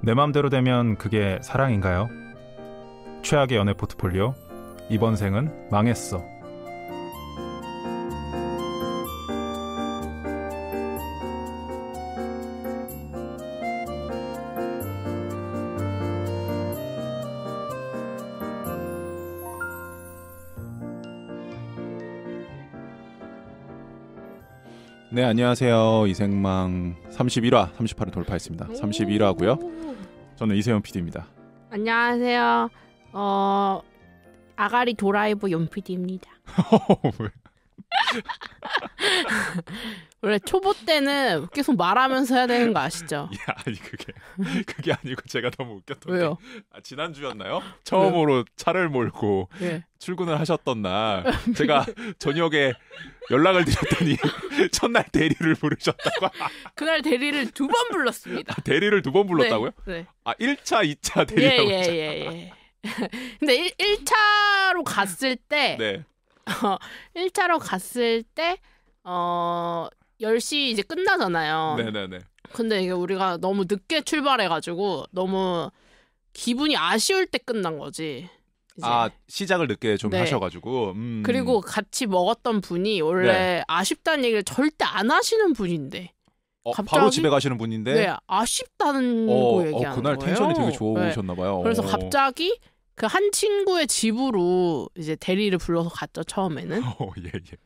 내 맘대로 되면 그게 사랑인가요? 최악의 연애 포트폴리오 이번 생은 망했어. 네, 안녕하세요. 이생망 31화, 38을 돌파했습니다. 31화고요. 저는 이세현 PD입니다. 안녕하세요. 어 아가리 도라이브 연PD입니다. 원래 초보 때는 계속 말하면서 해야 되는 거 아시죠? 야, 예, 아니 그게 그게 아니고 제가 너무 웃겼던 왜요? 게 아, 지난주였나요? 처음으로 차를 몰고 예. 출근을 하셨던 날 제가 저녁에 연락을 드렸더니 첫날 대리를 부르셨다고. 그날 대리를 두 번 불렀습니다. 아, 대리를 두 번 불렀다고요? 네, 네. 아, 1차, 2차 대리라고 예, 예, 예, 예. 근데 1, 1차로 갔을 때 네. 어, 1차로 갔을 때어 10시 이제 끝나잖아요. 네네네. 근데 이게 우리가 너무 늦게 출발해가지고 너무 기분이 아쉬울 때 끝난 거지. 이제. 아 시작을 늦게 좀 네. 하셔가지고 음. 그리고 같이 먹었던 분이 원래 네. 아쉽다는 얘기를 절대 안 하시는 분인데 어, 갑자기 바로 집에 가시는 분인데 네, 아쉽다는 어, 거 어, 얘기하는 어, 그날 거예요. 텐션이 되게 좋으셨나 봐요. 그래서 어. 갑자기 그한 친구의 집으로 이제 대리를 불러서 갔죠 처음에는. 어, 예, 예.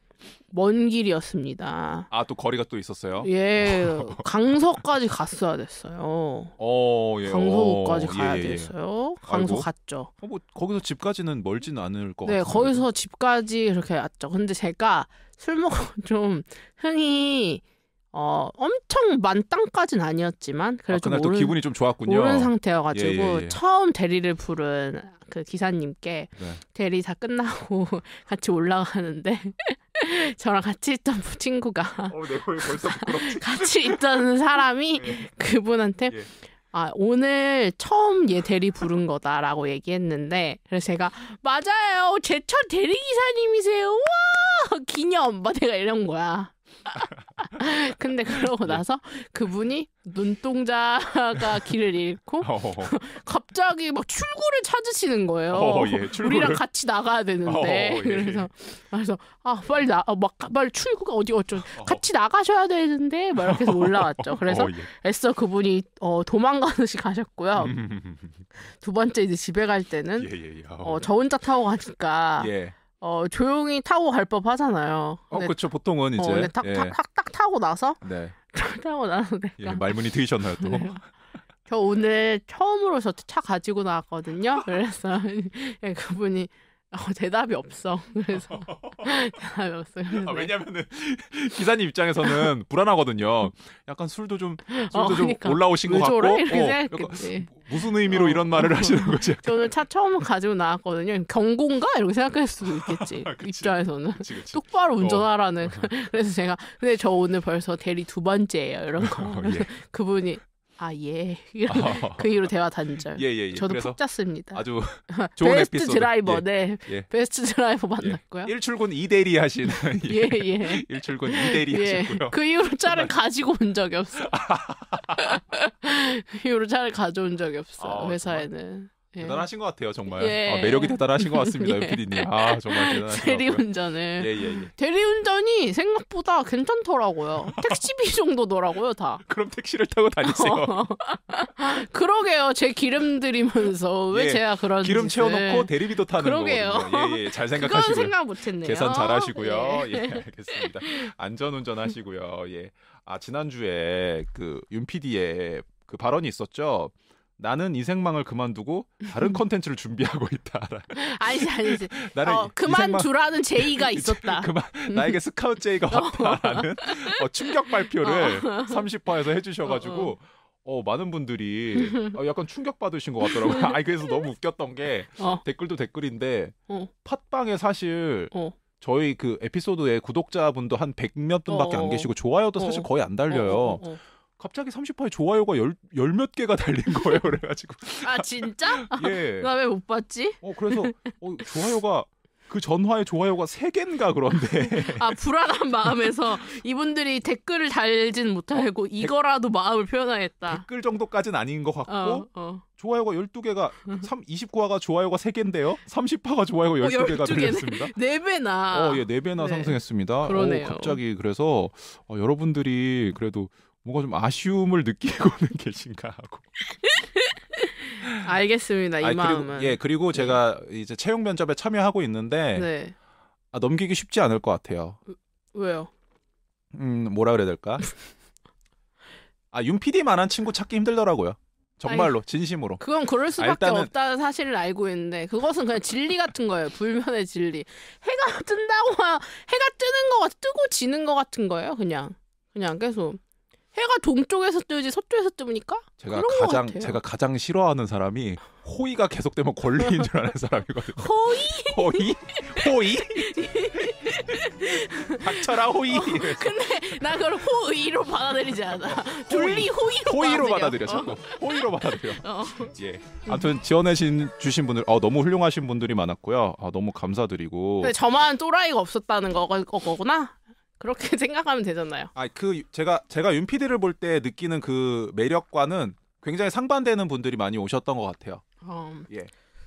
먼 길이었습니다. 아또 거리가 또 있었어요? 예, 강서까지 갔어야 됐어요. 어, 예. 강서까지 어, 예, 가야 예, 예. 됐어요. 강서 아이고. 갔죠. 어, 뭐 거기서 집까지는 멀진 않을 것 네, 같아요. 거기서 집까지 이렇게 왔죠. 근데 제가 술 먹고 좀 흥이 어, 엄청 만땅까진 아니었지만 그래도 아, 좀또 기분이 좀 좋았군요. 오른 상태여가지고 예, 예, 예. 처음 대리를 부른 그 기사님께 네. 대리 다 끝나고 같이 올라가는데 저랑 같이 있던 친구가 어, 네, 같이 있던 사람이 예. 그분한테 예. 아, 오늘 처음 얘 대리 부른 거다라고 얘기했는데, 그래서 제가, 맞아요! 제 첫 대리기사님이세요! 와! 기념! 막 내가 이런 거야. 근데 그러고 예. 나서 그분이 눈동자가 길을 잃고 어, 어, 어. 갑자기 막 출구를 찾으시는 거예요. 어, 예, 우리랑 같이 나가야 되는데 어, 예. 그래서 그래서 아 빨리 나막 아, 빨리 출구가 어디 어쩌 같이 나가셔야 되는데 막 이렇게 해서 올라왔죠. 그래서 예. 애써 그분이 어, 도망가듯이 가셨고요. 음. 두 번째 이제 집에 갈 때는 예, 예, 어, 네. 저 혼자 타고 가니까. 어, 조용히 타고 갈 법 하잖아요. 어, 그렇죠. 보통은 어, 이제 어, 네, 탁, 예. 탁, 탁, 탁, 타고 나서 네. 타고 나서 내가 예, 말문이 트이셨나요 또? 네. 저 오늘 처음으로 저차 가지고 나왔거든요. 그래서 예, 그분이 어, 대답이 없어. 그래서 대답이 없어. 그 아, 왜냐면은 기사님 입장에서는 불안하거든요. 약간 술도 좀 어, 술도 어, 그러니까. 좀 올라오신 것 같고 어, 약간, 무슨 의미로 어. 이런 말을 하시는 거지? 약간. 저는 차 처음 가지고 나왔거든요. 경고인가 이렇게 생각할 수도 있겠지. 아, 입장에서는 그치, 그치. 똑바로 어. 운전하라는. 그래서 제가 근데 저 오늘 벌써 대리 두 번째예요. 이런 거. 예. 그분이 아 예. 이런 아. 그 이후로 대화 단절. 예, 예, 예. 저도 푹잤습니다 아주 좋은 베스트 에피소드. 드라이버, 예, 네. 예. 베스트 드라이버 예. 만났고요. 예. 1출근 2대리 하신. 예, 예. 1출근 2대리 예. 하셨고요. 그 이후로 짤를 가지고 온 적이 없어. 그 이후로 짤을 가져온 적이 없어 아, 회사에는. 예. 대단하신 것 같아요, 정말. 예. 아, 매력이 대단하신 것 같습니다, 예. 피디님. 아, 정말 대단하신 대리운전을. 예, 예, 예. 대리운전이 생각보다 괜찮더라고요. 택시비 정도더라고요, 다. 그럼 택시를 타고 다니세요. 그러게요. 제 기름 들이면서 왜 예. 제가 그런 기름 채워놓고 대리비도 타는 그러게요. 거거든요. 예, 예, 예. 잘 생각하시고요. 생각 못했네요. 계산 잘하시고요. 예, 예 알겠습니다. 안전운전 하시고요. 예. 아, 지난주에 그윤피디의그 발언이 있었죠. 나는 이생망을 그만두고 다른 음. 컨텐츠를 준비하고 있다. 아니지 아니지. 나는 어, 그만두라는 제의가 있었다. 그만 음. 나에게 스카웃 제의가 어. 왔다라는 어, 충격 발표를 어. 30화에서 해주셔가지고 어, 어. 어, 많은 분들이 약간 충격받으신 것 같더라고요. 아니, 그래서 너무 웃겼던 게 어. 댓글도 댓글인데, 어. 팟빵에 사실 어. 저희 그 에피소드에 구독자분도 한 100몇 분밖에 안 계시고, 좋아요도 사실 거의 안 달려요. 갑자기 30화에 좋아요가 열몇 개가 달린 거예요. 그래가지고 아 진짜? 예. 아, 나왜못 봤지? 어 그래서 어, 좋아요가 그 전화에 좋아요가 세 개인가 그런데 아 불안한 마음에서 이분들이 댓글을 달진 못하고 어, 이거라도 데, 마음을 표현하겠다. 댓글 정도까진 아닌 것 어, 같고 어, 어. 좋아요가 12개가 3 29화가 좋아요가 3개인데요. 30화가 좋아요가 12개가 1었습니다 4배나. 어, 예, 4배나 네. 상승했습니다. 어, 그러네요. 오, 갑자기 그래서 어, 여러분들이 그래도 뭔가 좀 아쉬움을 느끼고는 계신가 하고. 알겠습니다. 이 아니, 마음은. 그리고, 예, 그리고 네. 제가 이제 채용 면접에 참여하고 있는데 네. 아, 넘기기 쉽지 않을 것 같아요. 왜요? 음, 뭐라 그래야 될까? 아, 윤 PD만한 친구 찾기 힘들더라고요. 정말로 아니, 진심으로. 그건 그럴 수밖에 일단은... 없다는 사실을 알고 있는데 그것은 그냥 진리 같은 거예요. 불면의 진리. 해가 뜬다고 해가 뜨는 거 같, 뜨고 지는 거 같은 거예요. 그냥 그냥 계속 해가 동쪽에서 뜨지 서쪽에서 뜨니까 제가 가장 제가 가장 싫어하는 사람이 호의가 계속되면 권리인 줄 아는 사람이거든요. 호의? 호의? 호의? 닥쳐라 호의. 어, 근데 나 그걸 호의로 받아들이지 않아. 둘리 호의로 호의로 받아들여. 자꾸 어. 호의로 받아들여. 어. 예. 아무튼 지원해신 주신 분들 어, 너무 훌륭하신 분들이 많았고요. 어, 너무 감사드리고. 근데 저만 또라이가 없었다는 거, 거, 거구나. 그렇게 생각하면 되잖아요. 아, 그 제가 제가 윤 PD를 볼 때 느끼는 그 매력과는 굉장히 상반되는 분들이 많이 오셨던 것 같아요. 어. 예.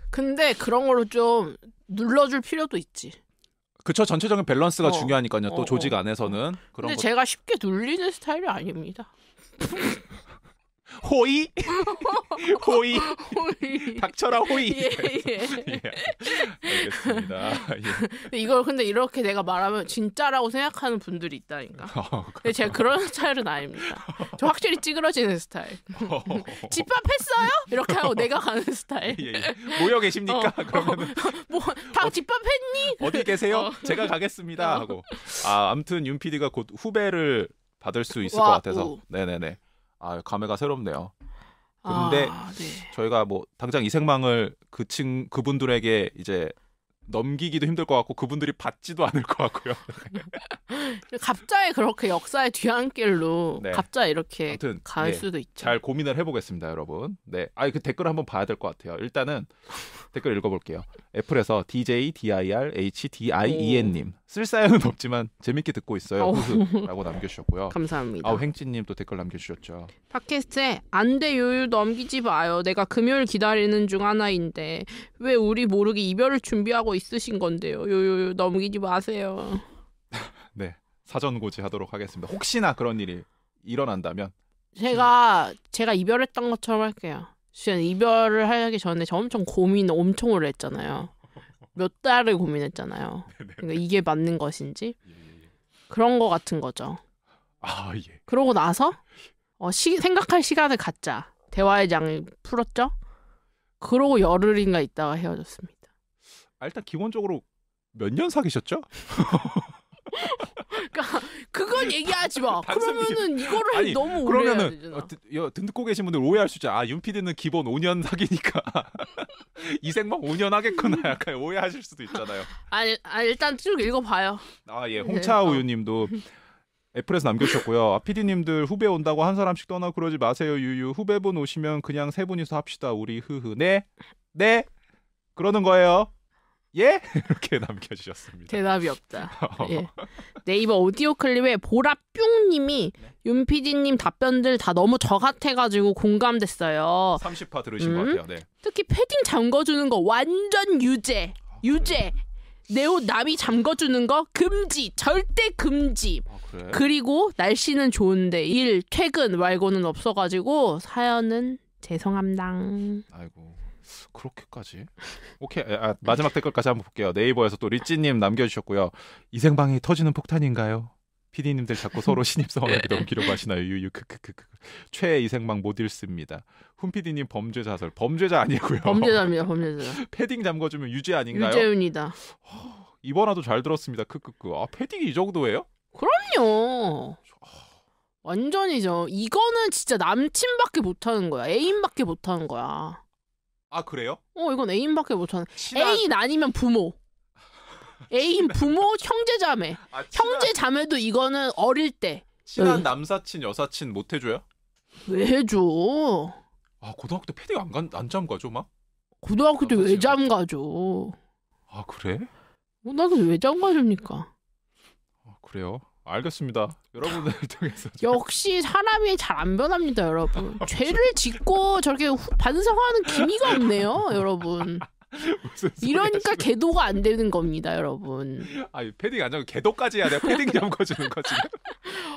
근데 그런 걸로 좀 눌러줄 필요도 있지. 그쵸 전체적인 밸런스가 어. 중요하니까요. 또 어, 어 조직 어. 안에서는. 그런 근데 것... 제가 쉽게 눌리는 스타일이 아닙니다. 호이 호이 닥쳐라 호이 예, 예. 예. 알겠습니다 예. 이걸 근데 이렇게 내가 말하면 진짜라고 생각하는 분들이 있다니까 어, 근데 제가 그런 스타일은 아닙니다 저 확실히 찌그러지는 스타일 집밥했어요? 이렇게 하고 내가 가는 스타일 예, 예. 모여 계십니까? 어. 그러면 뭐다 어, 집밥했니? 어디 계세요? 제가 가겠습니다 하고 아 아무튼 윤 PD가 곧 후배를 받을 수 있을 와, 것 같아서 우. 네네네 아 감회가 새롭네요. 아, 근데 아, 네. 저희가 뭐 당장 이 생망을 그층 그분들에게 이제 넘기기도 힘들 것 같고 그분들이 받지도 않을 것 같고요. 갑자기 그렇게 역사의 뒤안길로 네. 갑자기 이렇게 아무튼, 갈 예, 수도 있죠. 잘 고민을 해보겠습니다, 여러분. 네, 아 그 댓글 한번 봐야 될 것 같아요. 일단은 댓글 읽어볼게요. 애플에서 DJ DIR HDIEN님 쓸사연은 없지만 재밌게 듣고 있어요. 어. 라고 남겨주셨고요. 감사합니다. 아, 행진님 또 댓글 남겨주셨죠. 팟캐스트에 안돼 요요 넘기지 마요. 내가 금요일 기다리는 중 하나인데 왜 우리 모르게 이별을 준비하고 있으신 건데요. 요요 넘기지 마세요. 네. 사전 고지하도록 하겠습니다. 혹시나 그런 일이 일어난다면 제가 제가 이별했던 것처럼 할게요. 수현 이별을 하기 전에 저 엄청 고민 엄청 오래 했잖아요. 몇 달을 고민했잖아요. 네, 네, 네. 그러니까 이게 맞는 것인지 예, 예, 예. 그런 거 같은 거죠. 아 예. 그러고 나서 어, 시, 생각할 시간을 갖자 대화의 장을 풀었죠. 그러고 열흘인가 있다가 헤어졌습니다. 아, 일단 기본적으로 몇 년 사귀셨죠? 그러니까 그건 얘기하지 마. 그러면은 이거를 아니, 너무 오래 그러면은, 해야 되잖아. 어, 듣고 계신 분들 오해할 수 있죠. 아, 윤피디는 기본 5년 사귀니까이생만 5년 하겠구나. 약간 오해하실 수도 있잖아요. 아, 아 일단 쭉 읽어봐요. 아, 예. 네, 홍차우유님도 어. 애플에서 남겨주셨고요. 아, 피디님들 후배 온다고 한 사람씩 떠나 그러지 마세요. 유유 후배분 오시면 그냥 세 분이서 합시다. 우리 흐흐 네, 네 그러는 거예요. 예? 이렇게 남겨주셨습니다. 대답이 없다. 어. 예. 네이버 오디오 클립에 보라뿅님이 네. 윤PD님 답변들 다 너무 저 같아가지고 공감됐어요. 30화 들으신 음? 것 같아요. 네. 특히 패딩 잠궈주는 거 완전 유죄. 유죄. 내옷 남이 잠궈주는 거 금지 절대 금지 아, 그래? 그리고 날씨는 좋은데 일 퇴근 말고는 없어가지고 사연은 죄송합니다 아이고 그렇게까지? 오케이 아, 아, 마지막 댓글까지 한번 볼게요. 네이버에서 또 리찌님 남겨주셨고요. 이생방이 터지는 폭탄인가요? 피디님들 자꾸 서로 신입사원게 넘기려고 네. 하시나요? 유유 크크크크 최애 이생방 못 읽습니다. 훈피디님 범죄자설 범죄자 아니고요. 범죄자입니다. 범죄자. 패딩 잠궈주면 유죄 아닌가요? 유죄입니다. 이번화도 잘 들었습니다. 크크크. 아 패딩이 이 정도예요? 그럼요. 아. 완전이죠. 이거는 진짜 남친밖에 못하는 거야. 애인밖에 못하는 거야. 아 그래요? 어 이건 애인밖에 못 찾는. 친한... 애인 아니면 부모. 애인 부모 형제 자매. 아, 친한... 형제 자매도 이거는 어릴 때. 친한 네. 남사친 여사친 못 해줘요? 왜 해줘? 아 고등학교 때 패딩 안간안 잠가죠 막? 고등학교 때왜 잠가죠? 아 그래? 고등학왜 어, 잠가줍니까? 아 그래요? 알겠습니다. 여러분을 통해서 역시 사람이 잘 안 변합니다, 여러분. 죄를 짓고 저렇게 반성하는 기미가 없네요, 여러분. 이러니까 개도가 안 되는 겁니다, 여러분. 아, 패딩 안 잡고 개도까지 해야 돼. 패딩 잠궈주는 거지.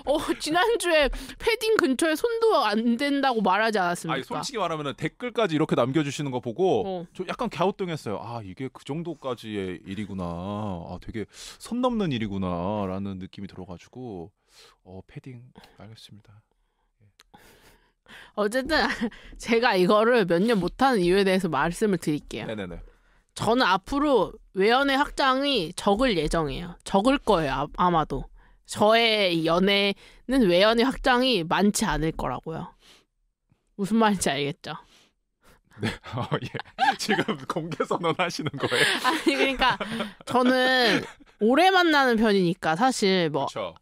어, 지난주에 패딩 근처에 손도 안 된다고 말하지 않았습니까? 아니, 솔직히 말하면 댓글까지 이렇게 남겨주시는 거 보고 어. 저 약간 갸우뚱했어요. 아, 이게 그 정도까지의 일이구나. 아, 되게 선 넘는 일이구나라는 느낌이 들어가지고 어, 패딩 알겠습니다. 어쨌든 제가 이거를 몇 년 못하는 이유에 대해서 말씀을 드릴게요. 네네네. 저는 앞으로 외연의 확장이 적을 예정이에요. 적을 거예요. 아, 마도 저의 연애는 외연의 학장이 많지 않을 거라고요. 무슨 말인지 알겠죠? 네, 어, 예. 지금 공개 선언하시는 거예요? 아니 그러니까 저는 오래 만나는 편이니까 사실 뭐 그쵸.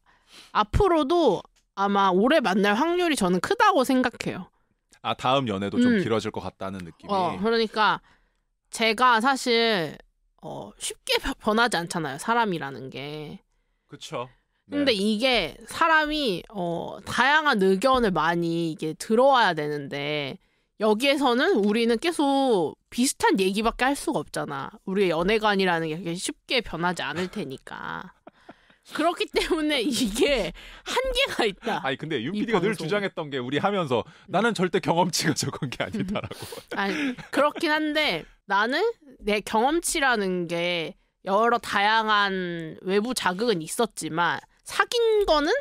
앞으로도 아마 오래 만날 확률이 저는 크다고 생각해요. 아 다음 연애도 음. 좀 길어질 것 같다는 느낌이. 어, 그러니까 제가 사실 어, 쉽게 변하지 않잖아요. 사람이라는 게. 그렇죠. 근데 이게 사람이 어, 다양한 의견을 많이 이게 들어와야 되는데 여기에서는 우리는 계속 비슷한 얘기밖에 할 수가 없잖아. 우리의 연애관이라는 게 쉽게 변하지 않을 테니까. 그렇기 때문에 이게 한계가 있다. 아니 근데 윤 PD가 늘 주장했던 게 우리 하면서 나는 절대 경험치가 적은 게 음. 아니다라고. 아니 그렇긴 한데 나는 내 경험치라는 게 여러 다양한 외부 자극은 있었지만 사귄 거는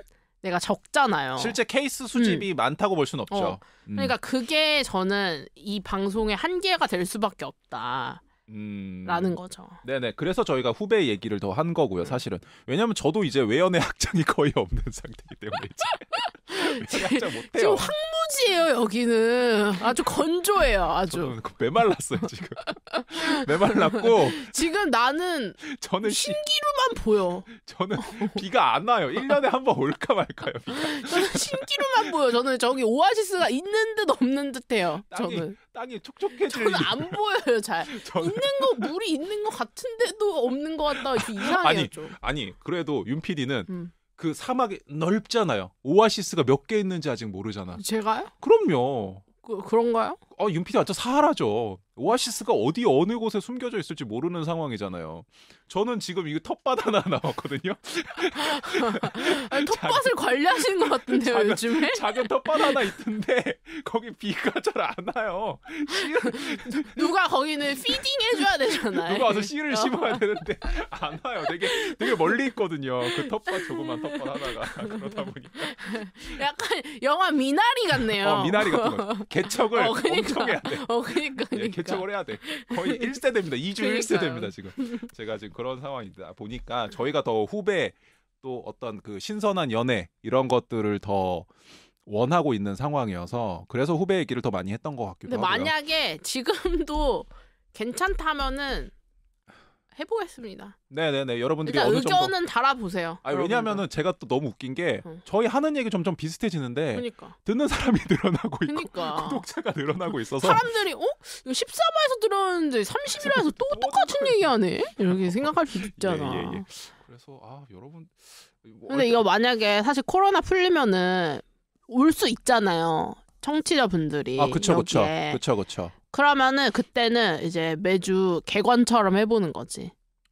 내가 적잖아요. 실제 케이스 수집이 음. 많다고 볼 수는 어. 없죠. 어. 그러니까 음. 그게 저는 이 방송의 한계가 될 수밖에 없다. 라는 음. 거죠. 네네. 그래서 저희가 후배 얘기를 더 한 거고요, 음. 사실은. 왜냐면 저도 이제 외연의 학장이 거의 없는 상태이기 때문에 이제. 학장 못해요. 지금 황무지예요, 여기는. 아주 건조해요, 아주. 메말랐어요, 지금. 메말랐고. 지금 나는. 저는. 신기루만 보여. 저는 비가 안 와요. 1년에 한 번 올까 말까요, 비가. 저는 신기루만 보여. 저는 저기 오아시스가 있는 듯 없는 듯 해요, 저는. 땅이 촉촉해질 저는 안 보여요 잘 저는... 있는 거 물이 있는 거 같은데도 없는 것 같다 이상해요 아니 좀. 아니 그래도 윤 PD는 음. 그 사막이 넓잖아요 오아시스가 몇 개 있는지 아직 모르잖아 제가요? 그럼요 그, 그런가요? 어, 윤피 d 완전 사하라죠. 오아시스가 어디 어느 곳에 숨겨져 있을지 모르는 상황이잖아요. 저는 지금 이거 텃밭 하나 나왔거든요 아니, 텃밭을 관리하시는 것 같은데요, 작은, 요즘에? 작은 텃밭 하나 있던데 거기 비가 잘 안 와요. 씨를, 누가 거기는 피딩 해줘야 되잖아요. 누가 와서 씨를 어. 심어야 되는데 안 와요. 되게 되게 멀리 있거든요. 그 텃밭 조그만 텃밭 하나가 그러다 보니까 약간 영화 미나리 같네요. 어, 미나리 같은 거. 개척을 어, 그러니까. 개척해야 그러니까. 돼. 어, 그러니까, 그러니까. 예, 개청을 해야 돼. 거의 1세대입니다. 2주 1세대입니다, 지금. 제가 지금 그런 상황이다 보니까 저희가 더 후배 또 어떤 그 신선한 연애 이런 것들을 더 원하고 있는 상황이어서 그래서 후배 얘기를 더 많이 했던 것 같기도 하고요. 만약에 지금도 괜찮다면은 해보겠습니다. 네네네. 여러분들이 일단 어느 의견은 정도... 달아보세요. 아 왜냐하면은 제가 또 너무 웃긴 게 응. 어. 저희 하는 얘기 점점 비슷해지는데 그러니까. 듣는 사람이 늘어나고 있고 그러니까. 구독자가 늘어나고 있어서 사람들이 어 이거 14화에서 들었는데 30화에서 또 똑같은 얘기하네 이렇게 생각할 수 있잖아. 예, 예, 예. 그래서 아 여러분 뭐 근데 이거 만약에 사실 코로나 풀리면은 올 수 있잖아요. 청취자분들이 아 그쵸 그쵸 그쵸 그쵸 그러면은 그때는 이제 매주 개관처럼 해보는 거지.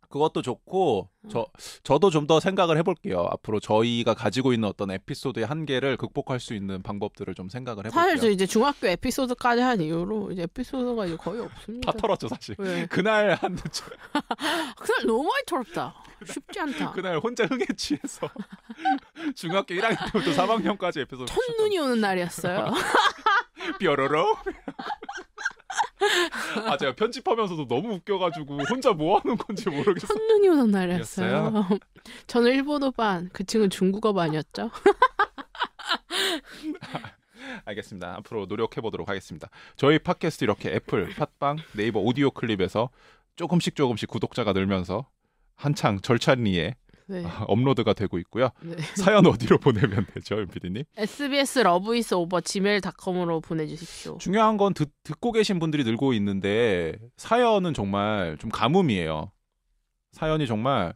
그것도 좋고 음. 저 저도 좀 더 생각을 해볼게요. 앞으로 저희가 가지고 있는 어떤 에피소드의 한계를 극복할 수 있는 방법들을 좀 생각을 해볼게요. 사실 저 이제 중학교 에피소드까지 한 이후로 이제 에피소드가 이제 거의 없습니다. 다 털었죠 사실. 왜? 네. 그날 한 그날 너무 많이 털었다. 쉽지 않다. 그날 혼자 흥에 취해서 중학교 1학년 부터 3학년까지 에피소드. 첫눈이 오는 날이었어요. 뾰로로. 아 제가 편집하면서도 너무 웃겨가지고 혼자 뭐 하는 건지 모르겠어요. 첫눈이 오는 날이었어요. 저는 일본어 반, 그 친구는 중국어 반이었죠. 알겠습니다. 앞으로 노력해 보도록 하겠습니다. 저희 팟캐스트 이렇게 애플, 팟빵, 네이버 오디오 클립에서 조금씩 조금씩 구독자가 늘면서 한창 절찬리에 네. 아, 업로드가 되고 있고요. 네. 사연 어디로 보내면 되죠, 윤PD님? SBS 러브 이스 오버 지메일닷컴으로 보내주십시오. 중요한 건 듣, 듣고 계신 분들이 늘고 있는데 사연은 정말 좀 가뭄이에요. 사연이 정말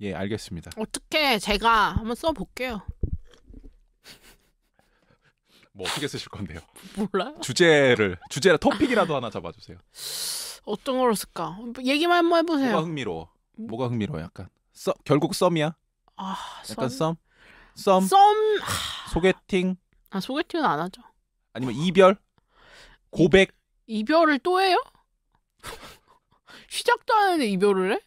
예 알겠습니다. 어떻게 제가 한번 써볼게요. 뭐 어떻게 쓰실 건데요? 몰라요. 주제를 주제라 토픽이라도 하나 잡아주세요. 어떤 걸 했을까? 얘기만 한번 해보세요. 뭐가 흥미로워? 뭐가 흥미로워? 약간 썸 결국 썸이야. 아, 약간 썸. 썸. 썸. 소개팅. 아 소개팅은 안 하죠. 아니면 이별. 고백. 이, 이별을 또 해요? 시작도 안 했는데 이별을 해?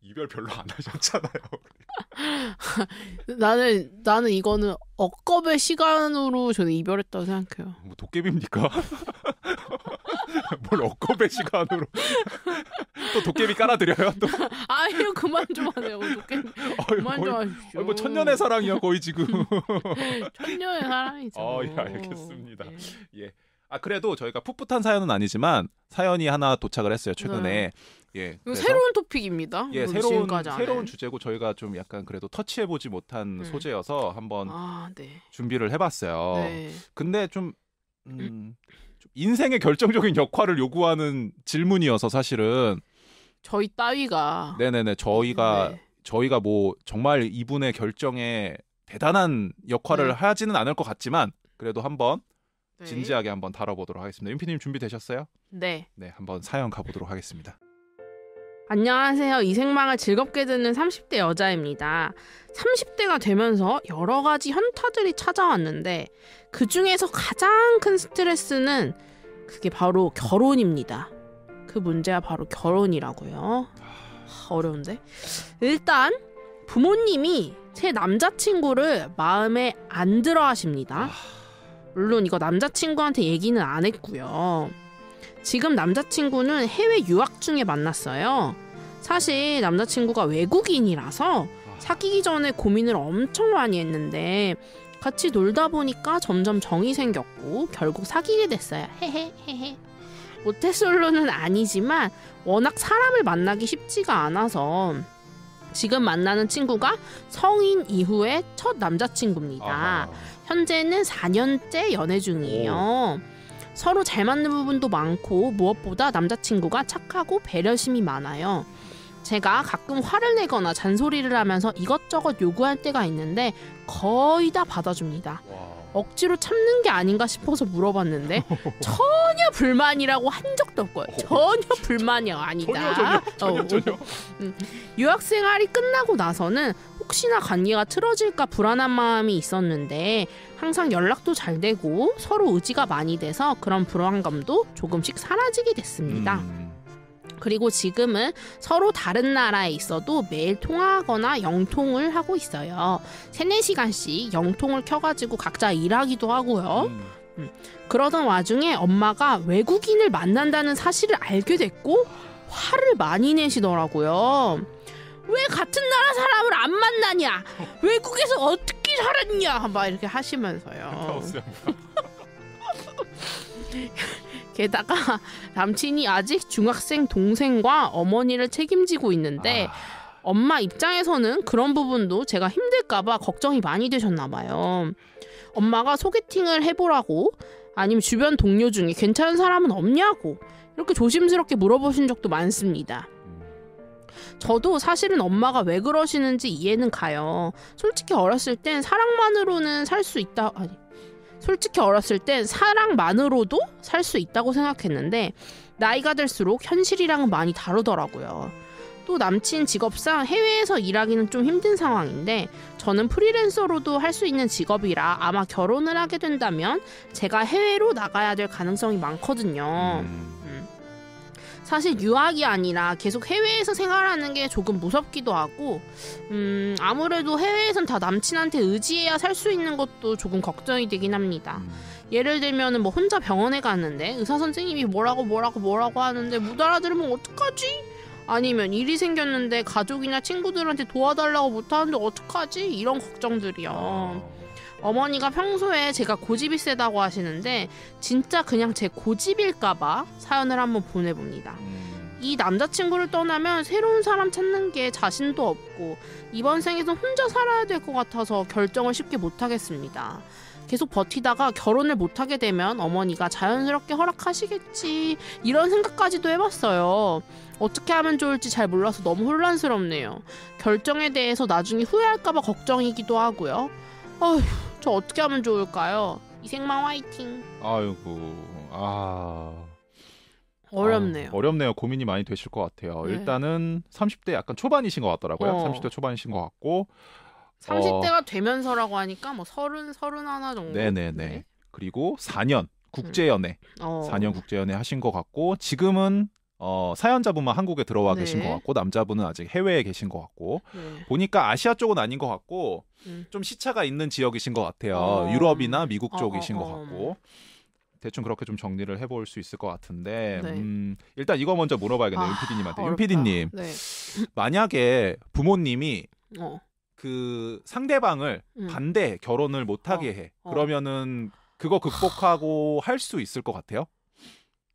이별 별로 안 하셨잖아요. 나는 나는 이거는 억겁의 시간으로 저는 이별했다고 생각해요. 뭐 도깨비입니까? 뭘 억겁의 시간으로 또 도깨비 깔아드려요 또. 아이 그만 좀 하세요 도깨비. 어이, 그만 좀하시오뭐 천년의 사랑이야 거의 지금. 천년의 사랑이죠. 어, 예, 알겠습니다. 네. 예. 아 그래도 저희가 풋풋한 사연은 아니지만 사연이 하나 도착을 했어요 최근에 네. 예 새로운 토픽입니다. 예 새로운 새로운 주제고 저희가 좀 약간 그래도 터치해 보지 못한 음. 소재여서 한번 아, 네. 준비를 해봤어요. 네. 근데 좀 음, 음 인생의 결정적인 역할을 요구하는 질문이어서 사실은 저희 따위가 네 네 네 저희가 네. 저희가 뭐 정말 이분의 결정에 대단한 역할을 네. 하지는 않을 것 같지만 그래도 한번 네. 진지하게 한번 다뤄보도록 하겠습니다. 윤피님 준비되셨어요? 네. 네, 한번 사연 가보도록 하겠습니다. 안녕하세요. 이 생망을 즐겁게 듣는 30대 여자입니다. 30대가 되면서 여러 가지 현타들이 찾아왔는데 그 중에서 가장 큰 스트레스는 그게 바로 결혼입니다. 그 문제가 바로 결혼이라고요. 어려운데? 일단 부모님이 제 남자친구를 마음에 안 들어 하십니다. 물론 이거 남자친구한테 얘기는 안 했고요. 지금 남자친구는 해외 유학 중에 만났어요. 사실 남자친구가 외국인이라서 사귀기 전에 고민을 엄청 많이 했는데 같이 놀다 보니까 점점 정이 생겼고 결국 사귀게 됐어요. 헤헤헤헤. 모태솔로는 아니지만 워낙 사람을 만나기 쉽지가 않아서 지금 만나는 친구가 성인 이후의 첫 남자친구입니다. 아하. 현재는 4년째 연애 중이에요. 오. 서로 잘 맞는 부분도 많고 무엇보다 남자친구가 착하고 배려심이 많아요. 제가 가끔 화를 내거나 잔소리를 하면서 이것저것 요구할 때가 있는데 거의 다 받아줍니다. 억지로 참는 게 아닌가 싶어서 물어봤는데 전혀 불만이라고 한 적도 없고요. 어. 전혀 불만이 아니다. 전혀, 전혀, 전혀, 어. 전혀. 음. 유학생활이 끝나고 나서는 혹시나 관계가 틀어질까 불안한 마음이 있었는데 항상 연락도 잘 되고 서로 의지가 많이 돼서 그런 불안감도 조금씩 사라지게 됐습니다. 음. 그리고 지금은 서로 다른 나라에 있어도 매일 통화하거나 영통을 하고 있어요. 3, 4 시간씩 영통을 켜가지고 각자 일하기도 하고요. 음. 음. 그러던 와중에 엄마가 외국인을 만난다는 사실을 알게 됐고 화를 많이 내시더라고요. 왜 같은 나라 사람을 안 만나냐? 외국에서 어떻게 살았냐? 막 이렇게 하시면서요. 게다가 남친이 아직 중학생 동생과 어머니를 책임지고 있는데 아. 엄마 입장에서는 그런 부분도 제가 힘들까봐 걱정이 많이 되셨나봐요. 엄마가 소개팅을 해보라고 아니면 주변 동료 중에 괜찮은 사람은 없냐고 이렇게 조심스럽게 물어보신 적도 많습니다. 저도 사실은 엄마가 왜 그러시는지 이해는 가요. 솔직히 어렸을 땐 사랑만으로는 살 수 있다. 아니, 솔직히 어렸을 땐 사랑만으로도 살 수 있다고 생각했는데 나이가 들수록 현실이랑은 많이 다르더라고요. 또 남친 직업상 해외에서 일하기는 좀 힘든 상황인데 저는 프리랜서로도 할 수 있는 직업이라 아마 결혼을 하게 된다면 제가 해외로 나가야 될 가능성이 많거든요. 음. 사실 유학이 아니라 계속 해외에서 생활하는 게 조금 무섭기도 하고 음 아무래도 해외에선 다 남친한테 의지해야 살 수 있는 것도 조금 걱정이 되긴 합니다. 음. 예를 들면 뭐 혼자 병원에 갔는데 의사 선생님이 뭐라고 뭐라고 뭐라고 하는데 못 알아들으면 어떡하지? 아니면 일이 생겼는데 가족이나 친구들한테 도와달라고 못하는데 어떡하지? 이런 걱정들이요. 어머니가 평소에 제가 고집이 세다고 하시는데 진짜 그냥 제 고집일까봐 사연을 한번 보내봅니다. 음. 이 남자친구를 떠나면 새로운 사람 찾는 게 자신도 없고 이번 생에서 혼자 살아야 될 것 같아서 결정을 쉽게 못하겠습니다. 계속 버티다가 결혼을 못하게 되면 어머니가 자연스럽게 허락하시겠지 이런 생각까지도 해봤어요. 어떻게 하면 좋을지 잘 몰라서 너무 혼란스럽네요. 결정에 대해서 나중에 후회할까봐 걱정이기도 하고요. 어휴, 저 어떻게 하면 좋을까요? 이생망 화이팅. 아이고, 아. 어렵네요. 아, 어렵네요. 고민이 많이 되실 것 같아요. 네. 일단은 30대 약간 초반이신 것 같더라고요. 어. 30대 초반이신 것 같고 30대가 어... 되면서라고 하니까 뭐 서른 서른 하나 정도. 네네네. 네. 그리고 4년 국제연애, 음. 어. 4년 국제연애 하신 것 같고 지금은 어, 사연자분만 한국에 들어와 네. 계신 것 같고 남자분은 아직 해외에 계신 것 같고 네. 보니까 아시아 쪽은 아닌 것 같고 음. 좀 시차가 있는 지역이신 것 같아요. 어. 유럽이나 미국 어, 쪽이신 어, 것 어. 같고. 대충 그렇게 좀 정리를 해볼 수 있을 것 같은데 네. 음, 일단 이거 먼저 물어봐야겠네요 아, 윤PD님한테 윤PD님 네. 만약에 부모님이 어. 그 상대방을 음. 반대 결혼을 못하게 어, 해. 어. 그러면은 그거 극복하고 할 수 있을 것 같아요.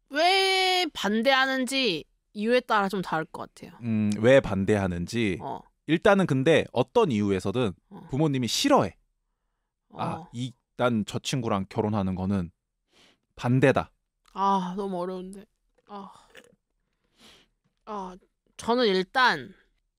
왜 반대하는지 이유에 따라 좀 다를 것 같아요. 음, 왜 반대하는지 어. 일단은 근데 어떤 이유에서든 어. 부모님이 싫어해. 어. 아, 이난저 친구랑 결혼하는 거는 반대다. 아, 너무 어려운데. 아, 아 저는 일단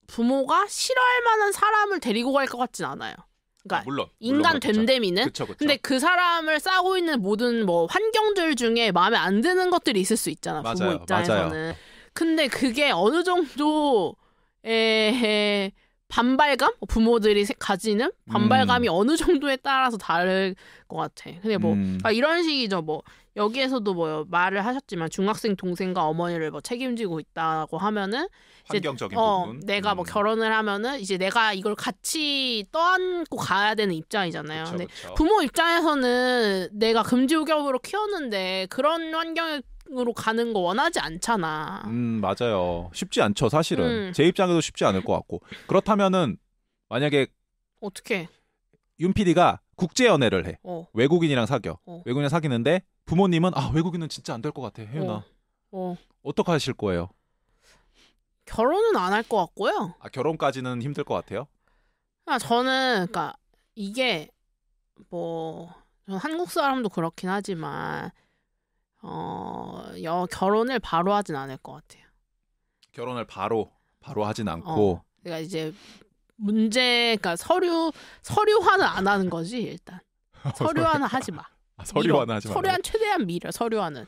부모가 싫어할 만한 사람을 데리고 갈 것 같진 않아요. 그러니까 아, 물론, 인간 그렇죠. 된렇미는 근데 그 사람을 싸고 있는 모든 뭐 환경들 중에 마음에 안 드는 것들이 있을 수 있잖아 맞아요, 부모 입장에서는 맞아요. 근데 그게 어느 정도의 반발감 부모들이 가지는 반발감이 음. 어느 정도에 따라서 다를 것 같아 근데 뭐 음. 그러니까 이런 식이죠 뭐 여기에서도 뭐 말을 하셨지만 중학생 동생과 어머니를 뭐 책임지고 있다고 하면은 환경적인 어, 부분 내가 뭐 음. 결혼을 하면은 이제 내가 이걸 같이 떠안고 가야 되는 입장이잖아요. 그쵸, 근데 부모 입장에서는 내가 금지우격으로 키웠는데 그런 환경에 으로 가는 거 원하지 않잖아. 음 맞아요. 쉽지 않죠 사실은. 음. 제 입장에도 쉽지 않을 것 같고 그렇다면은 만약에 어떻게 윤 PD가 국제 연애를 해. 어. 외국인이랑 사겨. 어. 외국인이랑 사귀는데 부모님은 아 외국인은 진짜 안 될 것 같아. 혜윤아. 어. 어떻게 하실 거예요? 결혼은 안 할 것 같고요. 아 결혼까지는 힘들 것 같아요. 아 저는 그러니까 이게 뭐 한국 사람도 그렇긴 하지만 어 여, 결혼을 바로 하진 않을 것 같아요. 결혼을 바로 바로 하진 어. 않고. 어, 그러니까 이제 문제, 그러니까 서류 서류화는 안 하는 거지 일단. 서류화는 하지 마. 아, 서류화는 하지 마. 서류화 최대한 미려. 서류화는.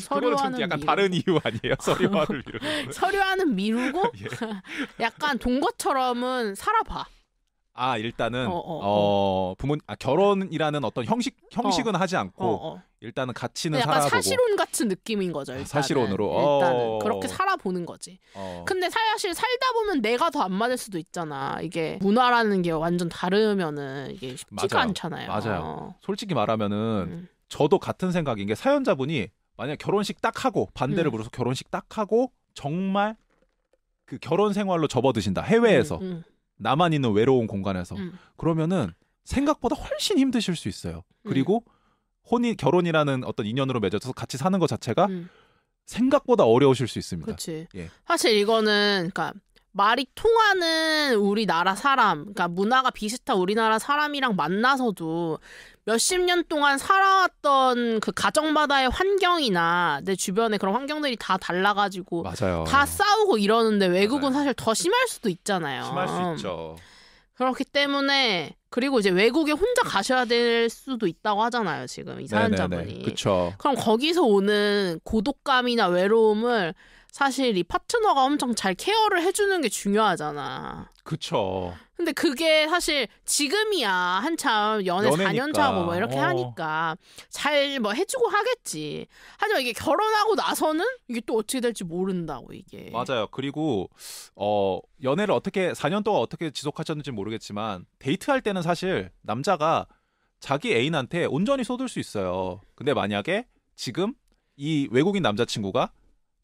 서, 류화는 약간 미루고. 다른 이유 아니에요? 서류화를 미루 서류화는 미루고 예. 약간 동거처럼은 살아봐. 아 일단은 어, 어, 어. 어. 부모 아, 결혼이라는 어떤 형식 어, 형식은 하지 않고 어, 일단은 그 가치는 약간 살아보고. 사실혼 같은 느낌인 거죠. 아, 일단은. 사실혼으로 일단은 어... 그렇게 살아보는 거지. 어... 근데 사실 살다 보면 내가 더 안 맞을 수도 있잖아. 이게 문화라는 게 완전 다르면은 이게 쉽지가 맞아요. 않잖아요. 맞아요. 어. 솔직히 말하면은 음. 저도 같은 생각인 게 사연자분이 만약 결혼식 딱 하고 반대를 음. 물어서 결혼식 딱 하고 정말 그 결혼 생활로 접어드신다 해외에서 음, 음. 나만 있는 외로운 공간에서 음. 그러면은 생각보다 훨씬 힘드실 수 있어요. 그리고 음. 혼인 결혼이라는 어떤 인연으로 맺어서 져 같이 사는 것 자체가 음. 생각보다 어려우실 수 있습니다. 예. 사실 이거는 그러니까 말이 통하는 우리나라 사람, 그러니까 문화가 비슷한 우리나라 사람이랑 만나서도 몇십 년 동안 살아왔던 그 가정마다의 환경이나 내 주변의 그런 환경들이 다 달라가지고 맞아요. 다 싸우고 이러는데 외국은 맞 사실 더 심할 수도 있잖아요. 심할 수 있죠. 그렇기 때문에 그리고 이제 외국에 혼자 가셔야 될 수도 있다고 하잖아요. 지금 이 네, 네, 네. 사연자분이. 그럼 거기서 오는 고독감이나 외로움을 사실 이 파트너가 엄청 잘 케어를 해주는 게 중요하잖아. 그쵸. 근데 그게 사실 지금이야 한참 연애 4년 차고 뭐 이렇게 어. 하니까 잘 뭐 해주고 하겠지. 하지만 이게 결혼하고 나서는 이게 또 어떻게 될지 모른다고 이게. 맞아요. 그리고 어 연애를 어떻게 4년 동안 어떻게 지속하셨는지 모르겠지만 데이트할 때는 사실 남자가 자기 애인한테 온전히 쏟을 수 있어요. 근데 만약에 지금 이 외국인 남자친구가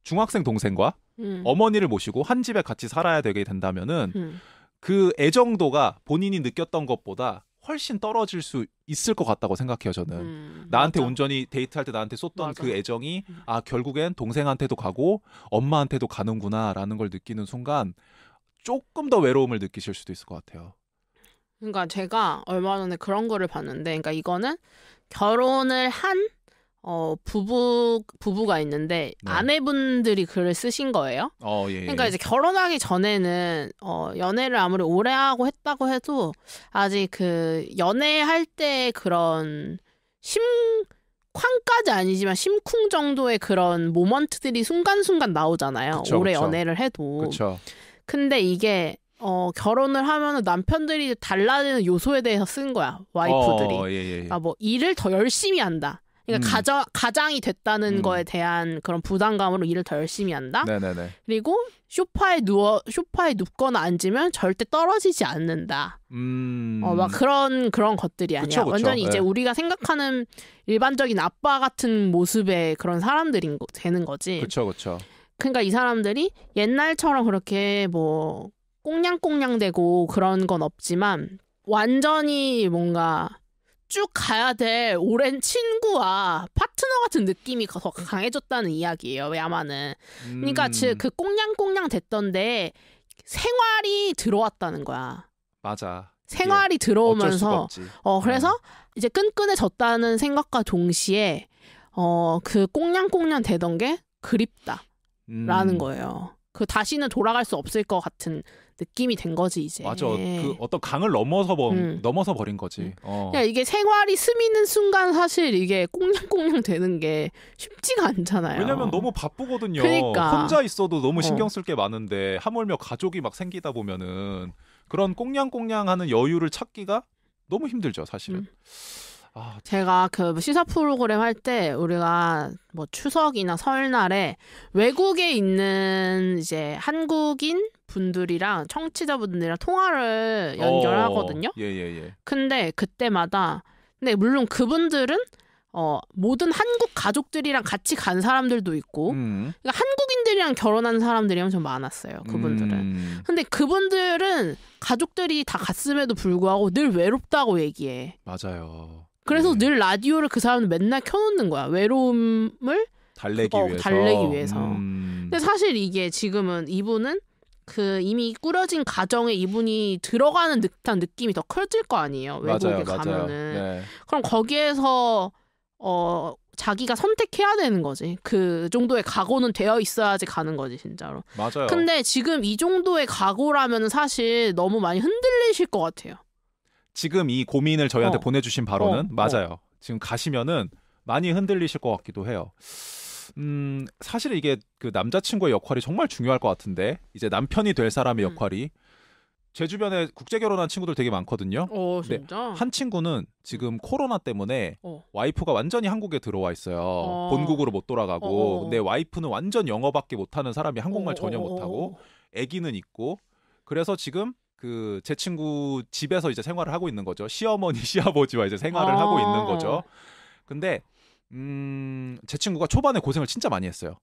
중학생 동생과 음. 어머니를 모시고 한 집에 같이 살아야 되게 된다면은 음. 그 애정도가 본인이 느꼈던 것보다 훨씬 떨어질 수 있을 것 같다고 생각해요 저는 음, 나한테 맞아. 온전히 데이트할 때 나한테 쏟던 그 맞아. 그 애정이 음. 아 결국엔 동생한테도 가고 엄마한테도 가는구나라는 걸 느끼는 순간 조금 더 외로움을 느끼실 수도 있을 것 같아요. 그러니까 제가 얼마 전에 그런 거를 봤는데, 그러니까 이거는 결혼을 한 어, 부부, 부부가 있는데, 네. 아내분들이 글을 쓰신 거예요. 어, 예, 예. 그러니까 이제 결혼하기 전에는, 어, 연애를 아무리 오래 하고 했다고 해도, 아직 그, 연애할 때 그런, 심, 쾅까지 아니지만 심쿵 정도의 그런 모먼트들이 순간순간 나오잖아요. 그쵸, 오래 그쵸. 연애를 해도. 그쵸. 근데 이게 어, 결혼을 하면 은 남편들이 달라지는 요소에 대해서 쓴 거야 와이프들이. 어, 예, 예, 예. 아뭐 그러니까 일을 더 열심히 한다. 그러니까 음. 가장 가장이 됐다는 음. 거에 대한 그런 부담감으로 일을 더 열심히 한다. 네네네. 그리고 쇼파에 누워 쇼파에 눕거나 앉으면 절대 떨어지지 않는다. 음. 어막 그런 그런 것들이 아니야. 그쵸, 그쵸. 완전히 이제 예. 우리가 생각하는 일반적인 아빠 같은 모습의 그런 사람들인 거, 되는 거지. 그렇죠, 그렇죠. 그러니까 이 사람들이 옛날처럼 그렇게 뭐 꽁냥꽁냥대고 그런 건 없지만 완전히 뭔가 쭉 가야 될 오랜 친구와 파트너 같은 느낌이 더 강해졌다는 이야기예요. 야마는. 그러니까 음. 즉그 꽁냥꽁냥 됐던데 생활이 들어왔다는 거야. 맞아. 생활이 들어오면서 어 그래서 음. 이제 끈끈해졌다는 생각과 동시에 어 그 꽁냥꽁냥 되던 게 그립다라는 음. 거예요. 그 다시는 돌아갈 수 없을 것 같은 느낌이 된 거지 이제. 맞아. 그 어떤 강을 넘어서 버 음. 넘어서 버린 거지. 음. 어. 그러니까 이게 생활이 스미는 순간 사실 이게 꽁냥꽁냥 되는 게 쉽지가 않잖아요. 왜냐면 너무 바쁘거든요. 그러니까. 혼자 있어도 너무 어. 신경 쓸 게 많은데 하물며 가족이 막 생기다 보면은 그런 꽁냥꽁냥하는 여유를 찾기가 너무 힘들죠 사실은. 음. 아, 제가 그 뭐 시사 프로그램 할 때 우리가 뭐 추석이나 설날에 외국에 있는 이제 한국인 분들이랑 청취자분들이랑 통화를 연결하거든요. 어, 어, 예, 예, 예. 근데 그때마다 근데 물론 그분들은 어, 모든 한국 가족들이랑 같이 간 사람들도 있고, 음. 그러니까 한국인들이랑 결혼한 사람들이 엄청 많았어요, 그분들은. 음. 근데 그분들은 가족들이 다 갔음에도 불구하고 늘 외롭다고 얘기해. 맞아요. 그래서 네. 늘 라디오를 그 사람은 맨날 켜놓는 거야. 외로움을 달래기 어, 위해서. 달래기 위해서. 음. 근데 사실 이게 지금은 이분은 그 이미 꾸려진 가정에 이분이 들어가는 듯한 느낌이 더 커질 거 아니에요 외국에 맞아요, 가면은 맞아요. 네. 그럼 거기에서 어 자기가 선택해야 되는 거지 그 정도의 각오는 되어 있어야지 가는 거지 진짜로 맞아요 근데 지금 이 정도의 각오라면 사실 너무 많이 흔들리실 것 같아요 지금 이 고민을 저희한테 어. 보내주신 바로는 어, 어. 맞아요 어. 지금 가시면은 많이 흔들리실 것 같기도 해요. 음 사실 이게 그 남자친구의 역할이 정말 중요할 것 같은데 이제 남편이 될 사람의 음. 역할이 제 주변에 국제 결혼한 친구들 되게 많거든요. 어, 진짜? 한 친구는 지금 음. 코로나 때문에 어. 와이프가 완전히 한국에 들어와 있어요. 어. 본국으로 못 돌아가고. 어, 어, 어. 근데 와이프는 완전 영어밖에 못하는 사람이 한국말 전혀 못하고 아기는 있고. 그래서 지금 그 제 친구 집에서 이제 생활을 하고 있는 거죠. 시어머니, 시아버지와 이제 생활을 하고 있는 아. 거죠. 근데 음, 제 친구가 초반에 고생을 진짜 많이 했어요.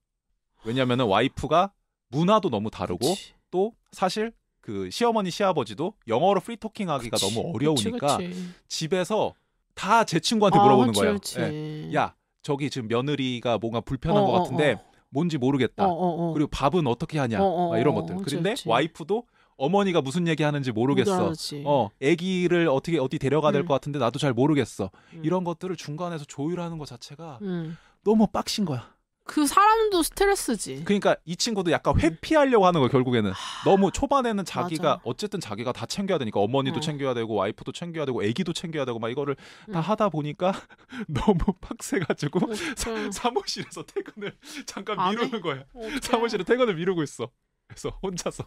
왜냐하면 와이프가 문화도 너무 다르고 그치. 또 사실 그 시어머니 시아버지도 영어로 프리토킹 하기가 그치. 너무 어려우니까 그치, 집에서 다 제 친구한테 아, 물어보는 거예요. 예. 야, 저기 지금 며느리가 뭔가 불편한 어, 것 어, 같은데 어, 어. 뭔지 모르겠다. 어, 어, 그리고 밥은 어떻게 하냐. 이런 것들. 그런데 와이프도 어머니가 무슨 얘기 하는지 모르겠어. 어, 아기를 어떻게 어디 데려가야 될것 음. 같은데 나도 잘 모르겠어. 음. 이런 것들을 중간에서 조율하는 것 자체가 음. 너무 빡신 거야. 그 사람도 스트레스지. 그러니까 이 친구도 약간 회피하려고 하는 거야 결국에는. 너무 초반에는 자기가 맞아. 어쨌든 자기가 다 챙겨야 되니까 어머니도 응. 챙겨야 되고 와이프도 챙겨야 되고 아기도 챙겨야 되고 막 이거를 응. 다 하다 보니까 너무 빡세가지고 사, 사무실에서 퇴근을 잠깐 미루는 거야. 사무실에 퇴근을 미루고 있어. 그래서 혼자서.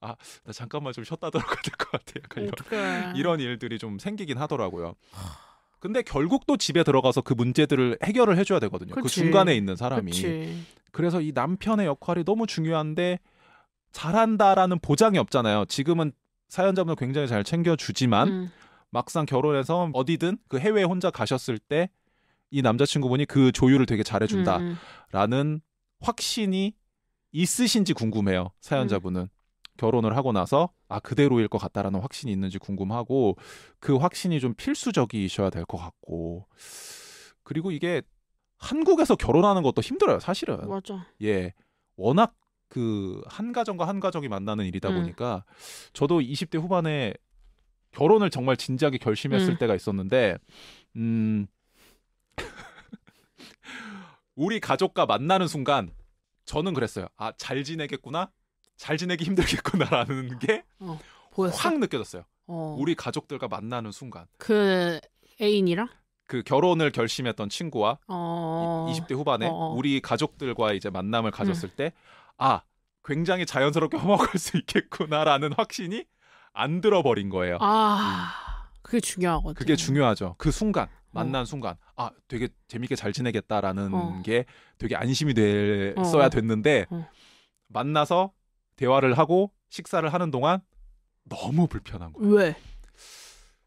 아, 나 잠깐만 좀 쉬었다 들어가야 될것 같아. 약간 이런, 이런 일들이 좀 생기긴 하더라고요. 근데 결국 또 집에 들어가서 그 문제들을 해결을 해줘야 되거든요. 그 그치. 그 중간에 있는 사람이. 그치. 그래서 이 남편의 역할이 너무 중요한데 잘한다라는 보장이 없잖아요. 지금은 사연자분을 굉장히 잘 챙겨주지만 음. 막상 결혼해서 어디든 그 해외에 혼자 가셨을 때 이 남자친구분이 그 조율을 되게 잘해준다라는 음. 음. 확신이 있으신지 궁금해요. 사연자분은. 음. 결혼을 하고 나서 아 그대로일 것 같다라는 확신이 있는지 궁금하고 그 확신이 좀 필수적이셔야 될 것 같고 그리고 이게 한국에서 결혼하는 것도 힘들어요 사실은 맞아 예 워낙 그 한 가정과 한 가정이 만나는 일이다 음. 보니까 저도 20대 후반에 결혼을 정말 진지하게 결심했을 음. 때가 있었는데 음 우리 가족과 만나는 순간 저는 그랬어요 아 잘 지내겠구나 잘 지내기 힘들겠구나라는 게확 어, 느껴졌어요. 어. 우리 가족들과 만나는 순간. 그 애인이랑? 그 결혼을 결심했던 친구와 어... 20대 후반에 어, 어 우리 가족들과 이제 만남을 가졌을 음. 때, 아, 굉장히 자연스럽게 허먹을 수 있겠구나라는 확신이 안 들어버린 거예요. 아, 음. 그게 중요하거든요. 그게 중요하죠. 그 순간, 만난 어. 순간, 아, 되게 재밌게 잘 지내겠다라는 어. 게 되게 안심이 됐어야 됐는데, 만나서 대화를 하고 식사를 하는 동안 너무 불편한 거예요. 왜?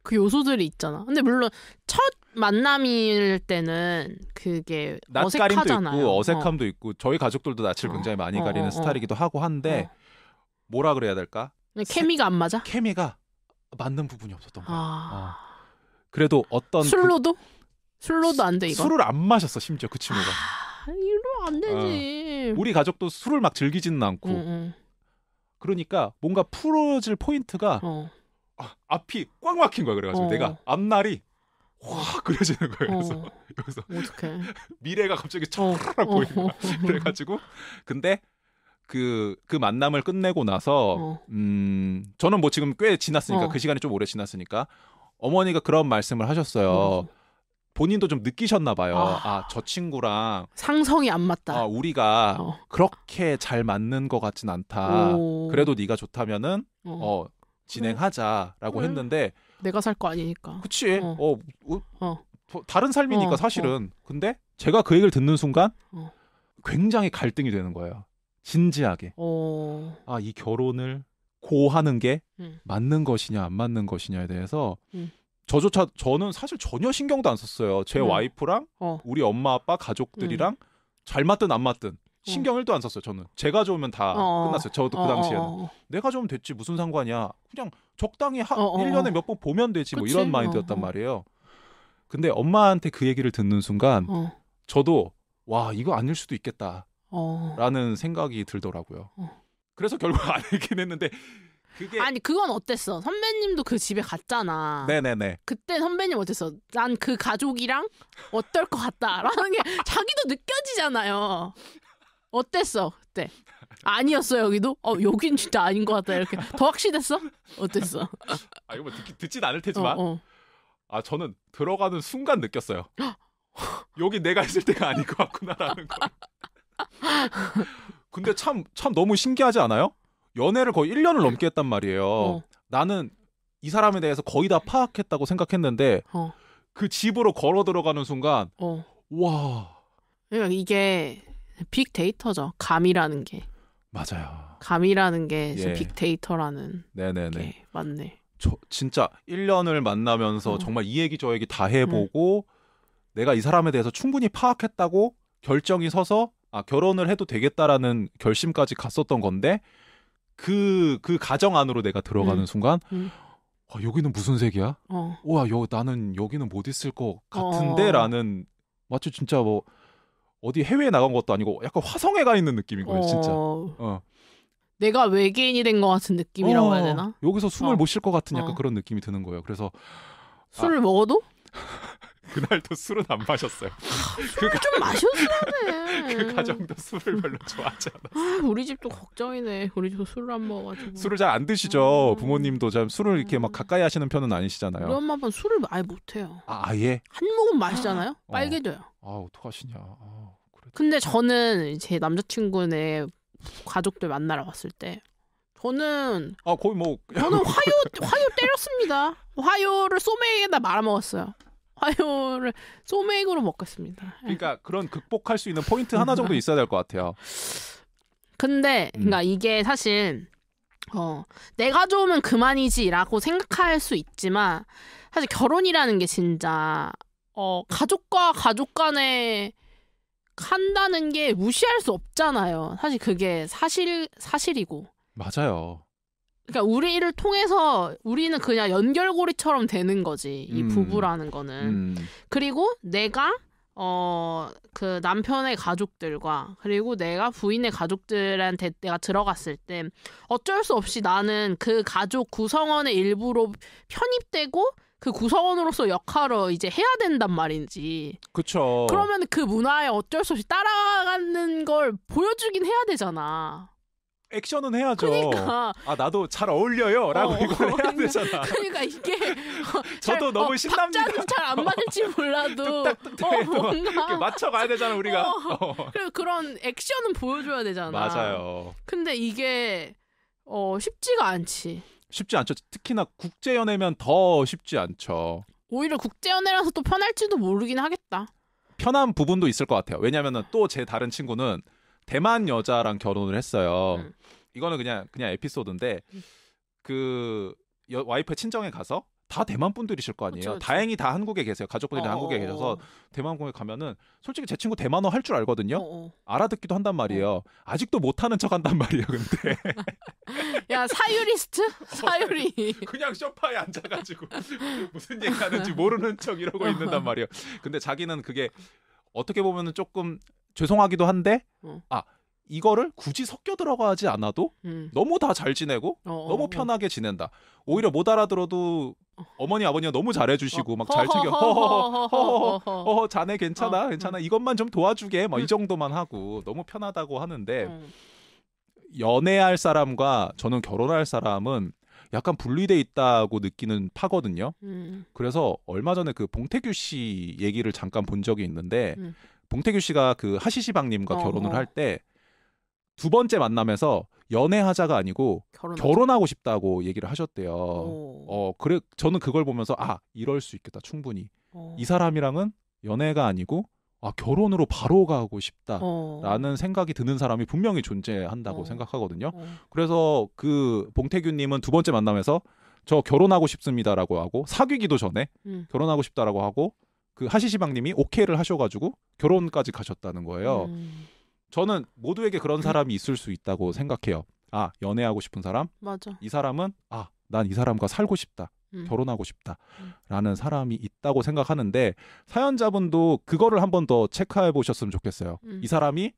그 요소들이 있잖아. 근데 물론 첫 만남일 때는 그게 어색하잖아요. 있고 어. 어색함도 어. 있고 저희 가족들도 낯을 어. 굉장히 많이 어. 가리는 어, 어. 스타일이기도 하고 한데 뭐라 그래야 될까? 케미가 안 맞아? 케미가 맞는 부분이 없었던 거야. 아... 그래도 어떤 술로도 그... 술로도 안 돼 이거. 술을 안 마셨어 심지어 그 친구가. 아, 이러 안 되지. 우리 가족도 술을 막 즐기지는 않고. 음, 음. 그러니까 뭔가 풀어질 포인트가 어. 아, 앞이 꽉 막힌 거야 그래가지고 어. 내가 앞날이 확 어. 그려지는 거예요. 그래서 어. 여기서 어떡해. 미래가 갑자기 촤락 어. 어. 보이는 거야. 그래가지고 근데 그, 그 만남을 끝내고 나서, 음, 저는 뭐 지금 꽤 지났으니까, 그 시간이 좀 오래 지났으니까, 어머니가 그런 말씀을 하셨어요. 본인도 좀 느끼셨나 봐요. 아, 아저 친구랑 상성이 안 맞다. 아, 우리가 어. 그렇게 잘 맞는 것 같진 않다. 오. 그래도 네가 좋다면은 어, 어 진행하자라고 그래. 했는데 내가 살 거 아니니까. 그치. 어. 어, 어, 다른 삶이니까 어, 어, 사실은. 근데 제가 그 얘기를 듣는 순간 어. 굉장히 갈등이 되는 거예요. 진지하게. 어. 아, 이 결혼을 고하는 게 음. 맞는 것이냐 안 맞는 것이냐에 대해서 음. 저조차 저는 사실 전혀 신경도 안 썼어요. 제 음. 와이프랑 어. 우리 엄마 아빠 가족들이랑 네. 잘 맞든 안 맞든 신경 어. 1도 안 썼어요, 저는. 제가 좋으면 다어 어. 끝났어요. 저도 어, 그 어, 당시에는. 어 내가 좋으면 됐지, 무슨 상관이야. 그냥 적당히 하, 어 1년에 몇 번 보면 되지, 그치? 뭐 이런 마인드였단 말이에요. 근데 엄마한테 그 얘기를 듣는 순간, 어. 저도, 와, 이거 아닐 수도 있겠다. 라는 생각이 들더라고요. 그래서 결국 안 하긴 했는데, 그게... 아니 그건 어땠어? 선배님도 그 집에 갔잖아. 네네네. 그때 선배님 어땠어? 난 그 가족이랑 어떨 것 같다라는 게 자기도 느껴지잖아요. 어땠어 그때? 아니었어 여기도? 어 여긴 진짜 아닌 것 같다 이렇게 더 확실했어? 어땠어? 아 이거 뭐 듣, 진 않을 테지만 어, 어. 아 저는 들어가는 순간 느꼈어요. 여기 내가 있을 때가 아닌 것 같구나라는 걸. 근데 참 참 너무 신기하지 않아요? 연애를 거의 1년을 넘게 했단 말이에요. 어. 나는 이 사람에 대해서 거의 다 파악했다고 생각했는데 어. 그 집으로 걸어 들어가는 순간 어. 와. 그러니까 이게 빅데이터죠. 감이라는 게. 맞아요. 감이라는 게 예. 빅데이터라는 네네네. 게 맞네. 저 진짜 1년을 만나면서 어. 정말 이 얘기 저 얘기 다 해보고 음. 내가 이 사람에 대해서 충분히 파악했다고 결정이 서서 아 결혼을 해도 되겠다라는 결심까지 갔었던 건데 그, 그 가정 안으로 내가 들어가는 음. 순간, 음. 와, 어, 여기는 무슨 색이야? 어. 와, 여, 나는 여기는 못 있을 것 같은데? 어. 라는, 마치 진짜 뭐, 어디 해외에 나간 것도 아니고, 약간 화성에 가 있는 느낌인 거예요, 어. 진짜. 어. 내가 외계인이 된 것 같은 느낌이라고 해야 어, 되나? 여기서 숨을 못 쉴 것 같은 약간 그런 느낌이 드는 거예요. 그래서. 술을 아, 먹어도? 그날도 술은 안 마셨어요. 아, 술을 그좀마셨어야 돼. 그 가정도 술을 별로 좋아하지 않아. 우리 집도 걱정이네. 우리 집 술을 안 먹어가지고. 술을 잘 안 드시죠. 음. 부모님도 잘 술을 이렇게 막 음. 가까이 하시는 편은 아니시잖아요. 우리 엄마 아빠 술을 아예 못해요. 아, 아예? 한 모금 마시잖아요. 아. 어. 빨개져요. 아 어떡하시냐. 아, 그래 근데 저는 제 남자친구네 가족들 만나러 왔을 때 저는 아 거의 뭐 저는 화요 화요 때렸습니다. 화요를 소맥에다 말아먹었어요. 화요를 소맥으로 먹겠습니다. 그러니까 예. 그런 극복할 수 있는 포인트 하나 정도 음. 있어야 될 것 같아요. 근데 음. 그러니까 이게 사실 어 내가 좋으면 그만이지라고 생각할 수 있지만 사실 결혼이라는 게 진짜 어 가족과 가족 간에 한다는 게 무시할 수 없잖아요. 사실 그게 사실 사실이고 맞아요. 그러니까 우리를 통해서 우리는 그냥 연결고리처럼 되는 거지 이 음. 부부라는 거는 음. 그리고 내가 어 그 남편의 가족들과 그리고 내가 부인의 가족들한테 내가 들어갔을 때 어쩔 수 없이 나는 그 가족 구성원의 일부로 편입되고 그 구성원으로서 역할을 이제 해야 된단 말인지. 그쵸. 그러면 그 문화에 어쩔 수 없이 따라가는 걸 보여주긴 해야 되잖아. 액션은 해야죠. 그러니까. 아 나도 잘 어울려요라고 어, 어, 이걸 해야 그러니까. 되잖아. 그러니까 이게 어, 저도 너무 어, 신납니다. 잘안 맞을지 몰라도 어, 뭔가 맞춰 가야 되잖아 우리가. 어, 어, 그리고 그런 액션은 보여줘야 되잖아. 맞아요. 근데 이게 어 쉽지가 않지. 쉽지 않죠. 특히나 국제 연애면 더 쉽지 않죠. 오히려 국제 연애라서 또 편할지도 모르긴 하겠다. 편한 부분도 있을 것 같아요. 왜냐면또 제 다른 친구는 대만 여자랑 결혼을 했어요. 음. 이거는 그냥 그냥 에피소드인데 음. 그 여, 와이프의 친정에 가서 다 대만 분들이실 거 아니에요. 그쵸, 다행히 다 한국에 계세요. 가족분들이 다 어, 한국에 어, 어, 계셔서 대만 공에 가면은 솔직히 제 친구 대만어 할 줄 알거든요. 어어. 알아듣기도 한단 말이에요. 어. 아직도 못하는 척 한단 말이에요. 근데 야 사유리스트 사유리 그냥 쇼파에 앉아가지고 무슨 얘기하는지 모르는 척 이러고 있는단 말이에요. 근데 자기는 그게 어떻게 보면은 조금 죄송하기도 한데 아 이거를 굳이 섞여 들어가지 않아도 음. 너무 다 잘 지내고 어, 어 너무 어. 편하게 지낸다. 오히려 못 알아들어도 어. 어머니 아버님 너무 잘해주시고 막잘 챙겨 허허허허허허 자네 괜찮아 어, 괜찮아 음. 이것만 좀 도와주게 막이 음. 정도만 하고 너무 편하다고 하는데 연애할 사람과 저는 결혼할 사람은 약간 분리돼 있다고 느끼는 파거든요. 음. 그래서 얼마 전에 그 봉태규 씨 얘기를 잠깐 본 적이 있는데 음. 봉태규 씨가 그 하시시방님과 어, 결혼을 어. 할때 두 번째 만남에서 연애하자가 아니고 결혼하자. 결혼하고 싶다고 얘기를 하셨대요. 어, 그래 저는 그걸 보면서 아, 이럴 수 있겠다. 충분히. 어. 이 사람이랑은 연애가 아니고 아, 결혼으로 바로 가고 싶다라는 어. 생각이 드는 사람이 분명히 존재한다고 어. 생각하거든요. 어. 그래서 그봉태규 님은 두 번째 만남에서 저 결혼하고 싶습니다라고 하고 사귀기도 전에 음. 결혼하고 싶다라고 하고 그 하시시방 님이 오케이를 하셔 가지고 결혼까지 가셨다는 거예요. 음. 저는 모두에게 그런 네. 사람이 있을 수 있다고 생각해요. 아 연애하고 싶은 사람. 맞아. 이 사람은 아 난 이 사람과 살고 싶다. 음. 결혼하고 싶다라는 음. 사람이 있다고 생각하는데 사연자분도 그거를 한 번 더 체크해 보셨으면 좋겠어요. 음. 이 사람이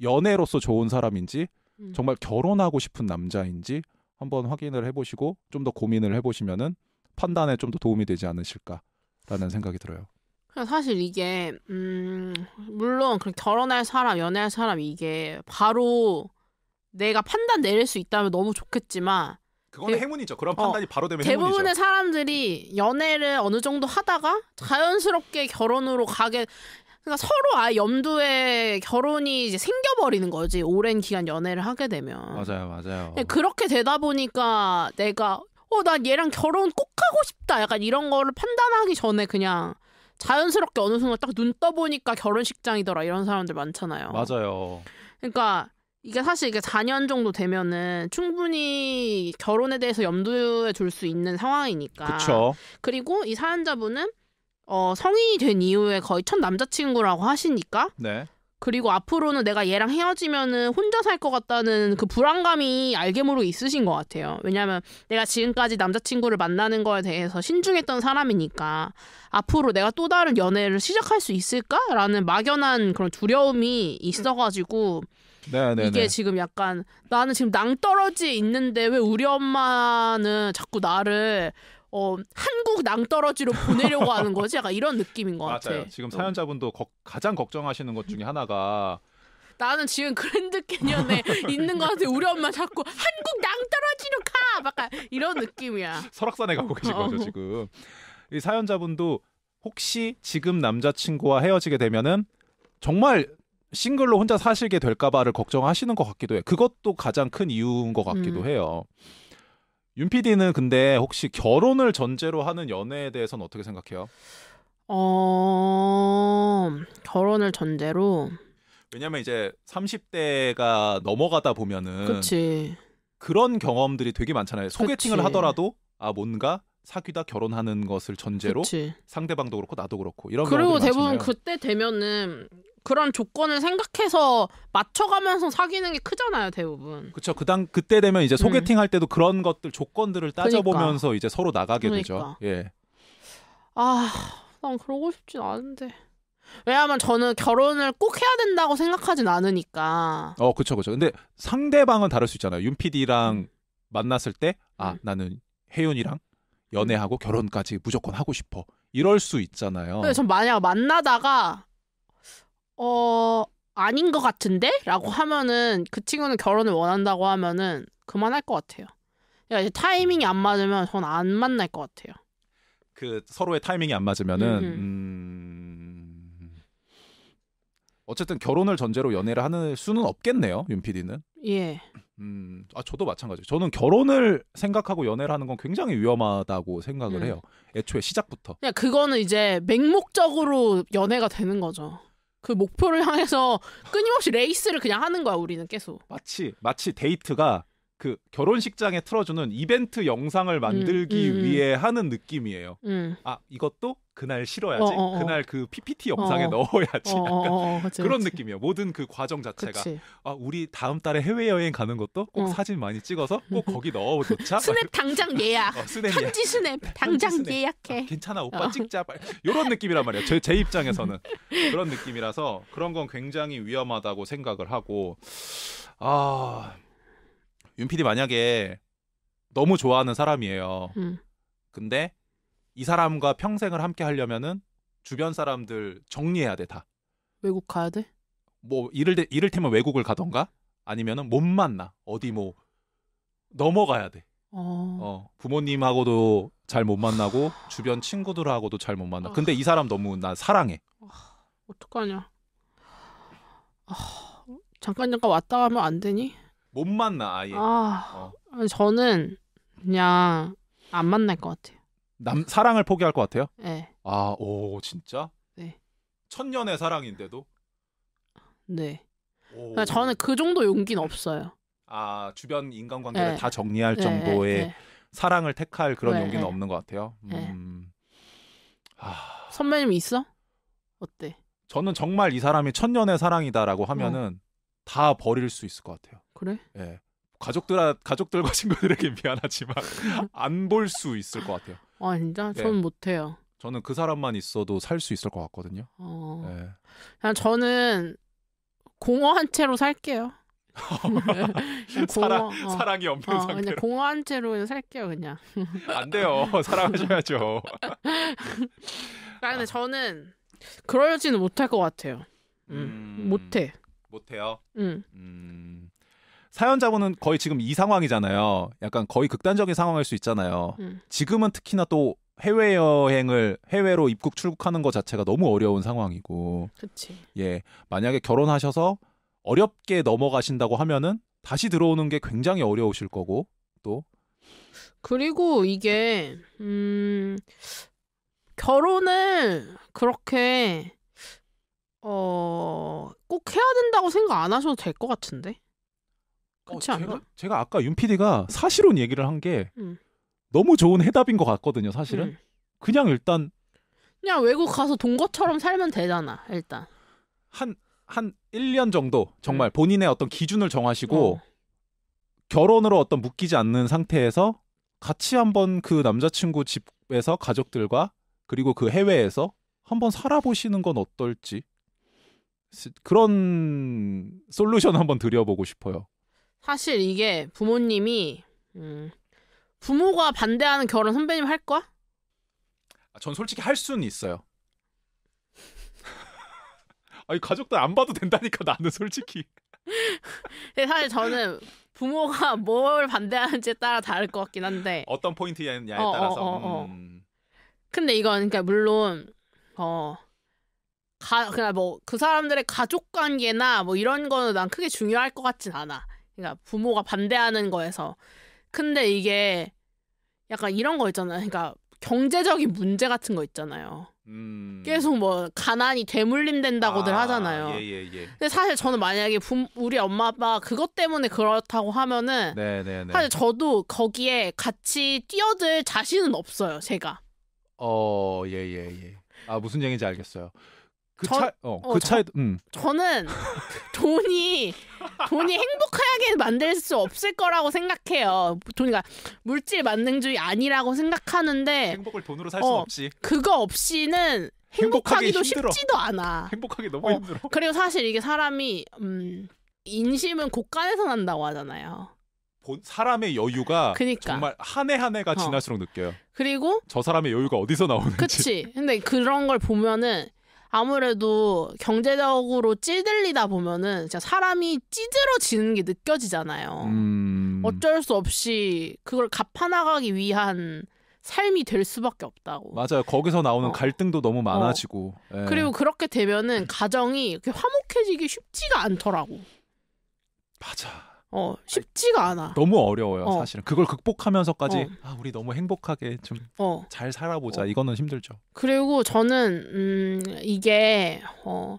연애로서 좋은 사람인지 음. 정말 결혼하고 싶은 남자인지 한 번 확인을 해보시고 좀 더 고민을 해보시면은 판단에 좀 더 도움이 되지 않으실까라는 생각이 들어요. 사실 이게 음 물론 그 결혼할 사람, 연애할 사람 이게 바로 내가 판단 내릴 수 있다면 너무 좋겠지만 그건 행운이죠. 그런 어, 판단이 어, 바로 되면 대부분의 행운이죠. 사람들이 연애를 어느 정도 하다가 자연스럽게 결혼으로 가게 그러니까 서로 아예 염두에 결혼이 이제 생겨버리는 거지 오랜 기간 연애를 하게 되면 맞아요 맞아요 그렇게 되다 보니까 내가 어난 얘랑 결혼 꼭 하고 싶다 약간 이런 거를 판단하기 전에 그냥 자연스럽게 어느 순간 딱 눈 떠보니까 결혼식장이더라 이런 사람들 많잖아요. 맞아요. 그러니까 이게 사실 이게 4년 정도 되면은 충분히 결혼에 대해서 염두에 둘 수 있는 상황이니까. 그렇죠. 그리고 이 사연자분은 어, 성인이 된 이후에 거의 첫 남자친구라고 하시니까 네. 그리고 앞으로는 내가 얘랑 헤어지면은 혼자 살 것 같다는 그 불안감이 알게 모로 있으신 것 같아요. 왜냐하면 내가 지금까지 남자친구를 만나는 거에 대해서 신중했던 사람이니까 앞으로 내가 또 다른 연애를 시작할 수 있을까라는 막연한 그런 두려움이 있어가지고 네, 네, 네. 이게 지금 약간 나는 지금 낭떠러지에 있는데 왜 우리 엄마는 자꾸 나를 어, 한국 낭떠러지로 보내려고 하는 거지 약간 이런 느낌인 것 같아. 요 지금 사연자분도 거, 가장 걱정하시는 것 중에 하나가 나는 지금 그랜드 캐년에 있는 것 같아. 우리 엄마 자꾸 한국 낭떠러지로 가! 막 이런 느낌이야. 설악산에 가고 계신 어. 거죠, 지금. 이 사연자분도 혹시 지금 남자친구와 헤어지게 되면은 정말 싱글로 혼자 사시게 될까봐를 걱정하시는 것 같기도 해요. 그것도 가장 큰 이유인 것 같기도 음. 해요. 윤 PD는 근데 혹시 결혼을 전제로 하는 연애에 대해서는 어떻게 생각해요? 어, 결혼을 전제로. 왜냐면 이제 30대가 넘어가다 보면은 그치. 그런 경험들이 되게 많잖아요. 소개팅을 하더라도 아 뭔가 사귀다 결혼하는 것을 전제로 그치. 상대방도 그렇고 나도 그렇고 이런 그리고 대부분 많잖아요. 그때 되면은 그런 조건을 생각해서 맞춰가면서 사귀는 게 크잖아요 대부분. 그렇죠. 그당 그때 되면 이제 소개팅 음. 할 때도 그런 것들 조건들을 따져보면서 그러니까. 이제 서로 나가게 그러니까. 되죠. 예. 아난 그러고 싶진 않은데. 왜냐하면 저는 결혼을 꼭 해야 된다고 생각하진 않으니까. 어, 그렇죠, 그렇죠. 근데 상대방은 다를 수 있잖아요. 윤 PD랑 음. 만났을 때, 아, 음. 나는 혜윤이랑 음. 연애하고 결혼까지 무조건 하고 싶어. 이럴 수 있잖아요. 근데 전 만약 만나다가 어, 아닌 것 같은데? 라고 하면은 그 친구는 결혼을 원한다고 하면은 그만할 것 같아요. 그러니까 타이밍이 안 맞으면 전 안 만날 것 같아요. 그 서로의 타이밍이 안 맞으면은 음... 어쨌든 결혼을 전제로 연애를 하는 수는 없겠네요, 윤 PD는. 예. 음, 아 저도 마찬가지. 저는 결혼을 생각하고 연애를 하는 건 굉장히 위험하다고 생각을 음. 해요. 애초에 시작부터. 그냥 그러니까 그거는 이제 맹목적으로 연애가 되는 거죠. 그 목표를 향해서 끊임없이 레이스를 그냥 하는 거야 우리는 계속. 마치 마치 데이트가 그 결혼식장에 틀어주는 이벤트 영상을 만들기 음, 음. 음. 위해 하는 느낌이에요. 음. 아 이것도 그날 실어야지. 어, 어, 어. 그날 그 PPT 영상에 어. 넣어야지. 어, 약간 그치, 어, 그런 느낌이에요. 모든 그 과정 자체가 아 우리 다음 달에 해외 여행 가는 것도 꼭 사진 많이 찍어서 꼭 거기 넣어 놓자. 스냅 당장 예약. 스냅 편지 스냅 네, 당장 편지 스냅. 예약해. 아, 괜찮아 오빠 찍자. 빨리. 이런 느낌이란 말이에요. 제, 제 입장에서는 그런 느낌이라서 그런 건 굉장히 위험하다고 생각을 하고 아 윤PD 만약에 너무 좋아하는 사람이에요. 음. 근데 이 사람과 평생을 함께 하려면은 주변 사람들 정리해야 돼 다. 외국 가야 돼? 뭐 이를 이를테면 외국을 가던가 아니면은 못 만나 어디 뭐 넘어가야 돼. 어. 어 부모님하고도 잘 못 만나고 주변 친구들하고도 잘 못 만나. 근데 이 사람 너무 나 사랑해. 아, 어떡하냐. 아, 잠깐 잠깐 왔다 가면 안 되니? 못 만나 아예. 아, 어. 저는 그냥 안 만날 것 같아요. 남 사랑을 포기할 것 같아요? 네. 아, 오, 진짜? 네. 천년의 사랑인데도? 네. 그러니까 저는 그 정도 용기는 없어요. 아, 주변 인간관계를 네. 다 정리할 네, 정도의 네, 네. 사랑을 택할 그런 네, 용기는 네. 없는 것 같아요. 음. 아... 선배님 있어? 어때? 저는 정말 이 사람이 천년의 사랑이다라고 하면은 어. 다 버릴 수 있을 것 같아요. 그래? 예. 가족들 가족들과 친구들에게 미안하지만 안 볼 수 있을 것 같아요. 아 진짜? 네. 저는 못해요. 저는 그 사람만 있어도 살 수 있을 것 같거든요. 어... 네. 저는 공허 한 채로 살게요. 사랑, 공허, 어. 사랑이 없는 어, 상태로 공허한 채로 살게요 그냥 안 돼요 사랑하셔야죠 아, 근데 아. 저는 그러지는 못할 것 같아요 음, 음... 못해 못해요 음. 음... 사연자분은 거의 지금 이 상황이잖아요. 약간 거의 극단적인 상황일 수 있잖아요. 음. 지금은 특히나 또 해외 여행을 해외로 입국 출국하는 것 자체가 너무 어려운 상황이고. 그치. 예, 만약에 결혼하셔서 어렵게 넘어가신다고 하면은 다시 들어오는 게 굉장히 어려우실 거고 또. 그리고 이게 음 결혼을 그렇게 어꼭 해야 된다고 생각 안 하셔도 될 것 같은데. 어, 그렇지 어, 제가, 제가 아까 윤 PD가 사실혼 얘기를 한게 음. 너무 좋은 해답인 것 같거든요. 사실은 음. 그냥 일단 그냥 외국 가서 동거처럼 살면 되잖아. 일단 한한 1년 정도 정말 음. 본인의 어떤 기준을 정하시고 어. 결혼으로 어떤 묶이지 않는 상태에서 같이 한번 그 남자친구 집에서 가족들과 그리고 그 해외에서 한번 살아보시는 건 어떨지 그런 솔루션 한번 드려보고 싶어요. 사실 이게 부모님이 음, 부모가 반대하는 결혼 선배님 할 거야? 아, 전 솔직히 할 수는 있어요. 아니 가족들 안 봐도 된다니까 나는 솔직히. 근데 사실 저는 부모가 뭘 반대하는지에 따라 다를 것 같긴 한데 어떤 포인트냐에 어, 어, 따라서. 어, 어, 음. 근데 이건 그러니까 물론 어. 가, 그냥 뭐그 사람들의 가족 관계나 뭐 이런 거는 난 크게 중요할 것 같진 않아. 그러니까 부모가 반대하는 거에서. 근데 이게 약간 이런 거 있잖아요. 그러니까 경제적인 문제 같은 거 있잖아요. 음... 계속 뭐 가난이 대물림된다고들 아, 하잖아요. 예, 예, 예. 근데 사실 저는 만약에 부, 우리 엄마 아빠 그것 때문에 그렇다고 하면은 네, 네, 네. 사실 저도 거기에 같이 뛰어들 자신은 없어요. 제가. 어, 예, 예, 예. 아 무슨 얘기인지 알겠어요. 그 저, 차, 어, 어, 그 차에, 저, 음. 저는 돈이 돈이 행복하게 만들 수 없을 거라고 생각해요. 돈이가 물질 만능주의 아니라고 생각하는데 행복을 돈으로 살수 어, 없지. 그거 없이는 행복하기도 쉽지도 않아. 행복하기 어, 너무 어, 힘들어. 그리고 사실 이게 사람이 음, 인심은 곳간에서 난다고 하잖아요. 사람의 여유가 그러니까. 정말 한 해 한 해가 어. 지날수록 느껴요. 그리고 저 사람의 여유가 어디서 나오는지. 그치. 근데 그런 걸 보면은 아무래도 경제적으로 찌들리다 보면은 진짜 사람이 찌들어지는 게 느껴지잖아요. 음... 어쩔 수 없이 그걸 갚아나가기 위한 삶이 될 수밖에 없다고. 맞아요. 거기서 나오는 어. 갈등도 너무 어. 많아지고. 어. 그리고 그렇게 되면은 가정이 화목해지기 쉽지가 않더라고. 맞아. 어 쉽지가 않아. 너무 어려워요 어. 사실은. 그걸 극복하면서까지 어. 아 우리 너무 행복하게 좀잘 어. 살아보자 어. 이거는 힘들죠. 그리고 저는 음 이게 어.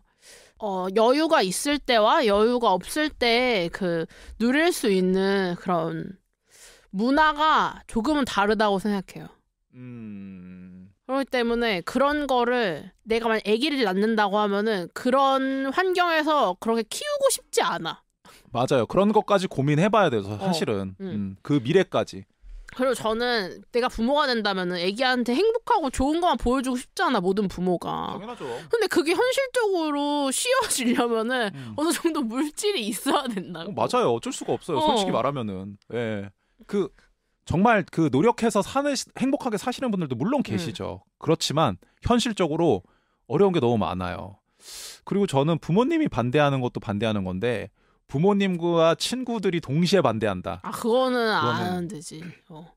어, 여유가 있을 때와 여유가 없을 때 그 누릴 수 있는 그런 문화가 조금은 다르다고 생각해요. 음. 그렇기 때문에 그런 거를 내가 만약 아기를 낳는다고 하면은 그런 환경에서 그렇게 키우고 싶지 않아. 맞아요. 그런 것까지 고민해봐야 돼서 어. 사실은 어. 음. 음, 그 미래까지. 그리고 저는 내가 부모가 된다면은 애기한테 행복하고 좋은 것만 보여주고 싶잖아 모든 부모가. 당연하죠. 근데 그게 현실적으로 쉬워지려면은 음. 어느 정도 물질이 있어야 된다고. 어, 맞아요. 어쩔 수가 없어요. 어. 솔직히 말하면은 예. 그 정말 그 노력해서 사는 행복하게 사시는 분들도 물론 음. 계시죠. 음. 그렇지만 현실적으로 어려운 게 너무 많아요. 그리고 저는 부모님이 반대하는 것도 반대하는 건데 부모님과 친구들이 동시에 반대한다. 아 그거는, 그거는... 안 되지. 어.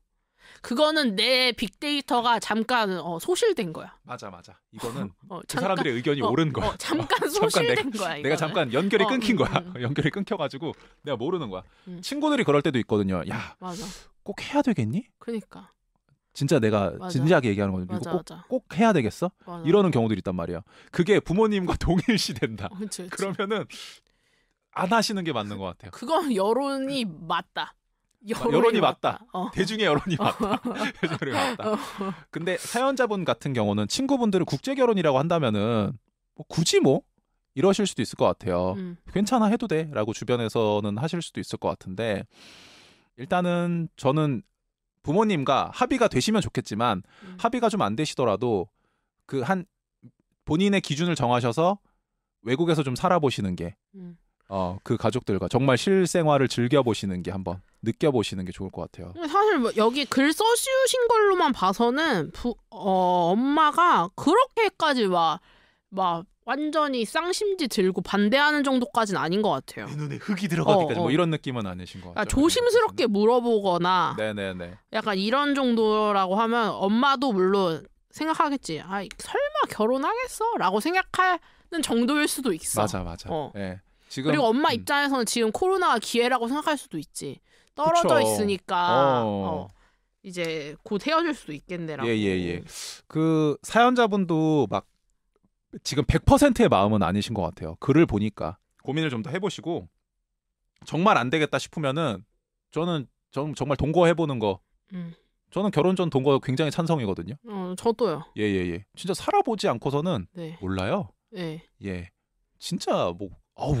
그거는 내 빅데이터가 잠깐 어, 소실된 거야. 맞아 맞아. 이거는 어, 그 잠깐, 사람들의 의견이 어, 옳은 어, 거야. 잠깐 소실된 잠깐 내가, 거야. 이거는. 내가 잠깐 연결이 어, 끊긴 음, 거야. 음, 연결이 끊겨가지고 내가 모르는 거야. 음. 친구들이 그럴 때도 있거든요. 야, 맞아. 꼭 해야 되겠니? 그러니까. 진짜 내가 맞아. 진지하게 얘기하는 거죠. 이거 꼭, 꼭 해야 되겠어? 이러는 경우들이 있단 말이야. 그게 부모님과 동일시 된다. 어, 그치, 그치. 그러면은 안 하시는 게 맞는 것 같아요. 그건 여론이 맞다. 아, 여론이, 여론이 맞다. 맞다. 어. 대중의 여론이 맞다. 어. 대중의 맞다. 어. 근데 사연자분 같은 경우는 친구분들을 국제 결혼이라고 한다면은 뭐 굳이 뭐 이러실 수도 있을 것 같아요. 음. 괜찮아 해도 돼라고 주변에서는 하실 수도 있을 것 같은데 일단은 저는 부모님과 합의가 되시면 좋겠지만 음. 합의가 좀 안 되시더라도 그 한 본인의 기준을 정하셔서 외국에서 좀 살아보시는 게 음. 어, 그 가족들과 정말 실생활을 즐겨보시는 게 한번 느껴보시는 게 좋을 것 같아요. 사실 뭐 여기 글 써주신 걸로만 봐서는 부, 어, 엄마가 그렇게까지 막, 막 완전히 쌍심지 들고 반대하는 정도까지는 아닌 것 같아요. 내 눈에 흙이 들어가니까지 어, 어. 뭐 어. 이런 느낌은 아니신 것 그러니까 같아요. 조심스럽게 네. 물어보거나 네네네. 약간 이런 정도라고 하면 엄마도 물론 생각하겠지. 아 설마 결혼하겠어?라고 생각하는 정도일 수도 있어. 맞아 맞아. 어. 네. 지금 그리고 엄마 음. 입장에서는 지금 코로나가 기회라고 생각할 수도 있지. 떨어져 그쵸. 있으니까 어. 어. 이제 곧 헤어질 수도 있겠네라고. 예예예. 예, 예. 그 사연자분도 막 지금 100%의 마음은 아니신 것 같아요. 글을 보니까 고민을 좀 더 해보시고 정말 안 되겠다 싶으면은 저는 전 정말 동거해 보는 거. 음. 저는 결혼 전 동거 굉장히 찬성이거든요. 어, 저도요. 예예 예, 예. 진짜 살아보지 않고서는 네. 몰라요. 네. 예. 진짜 뭐 아우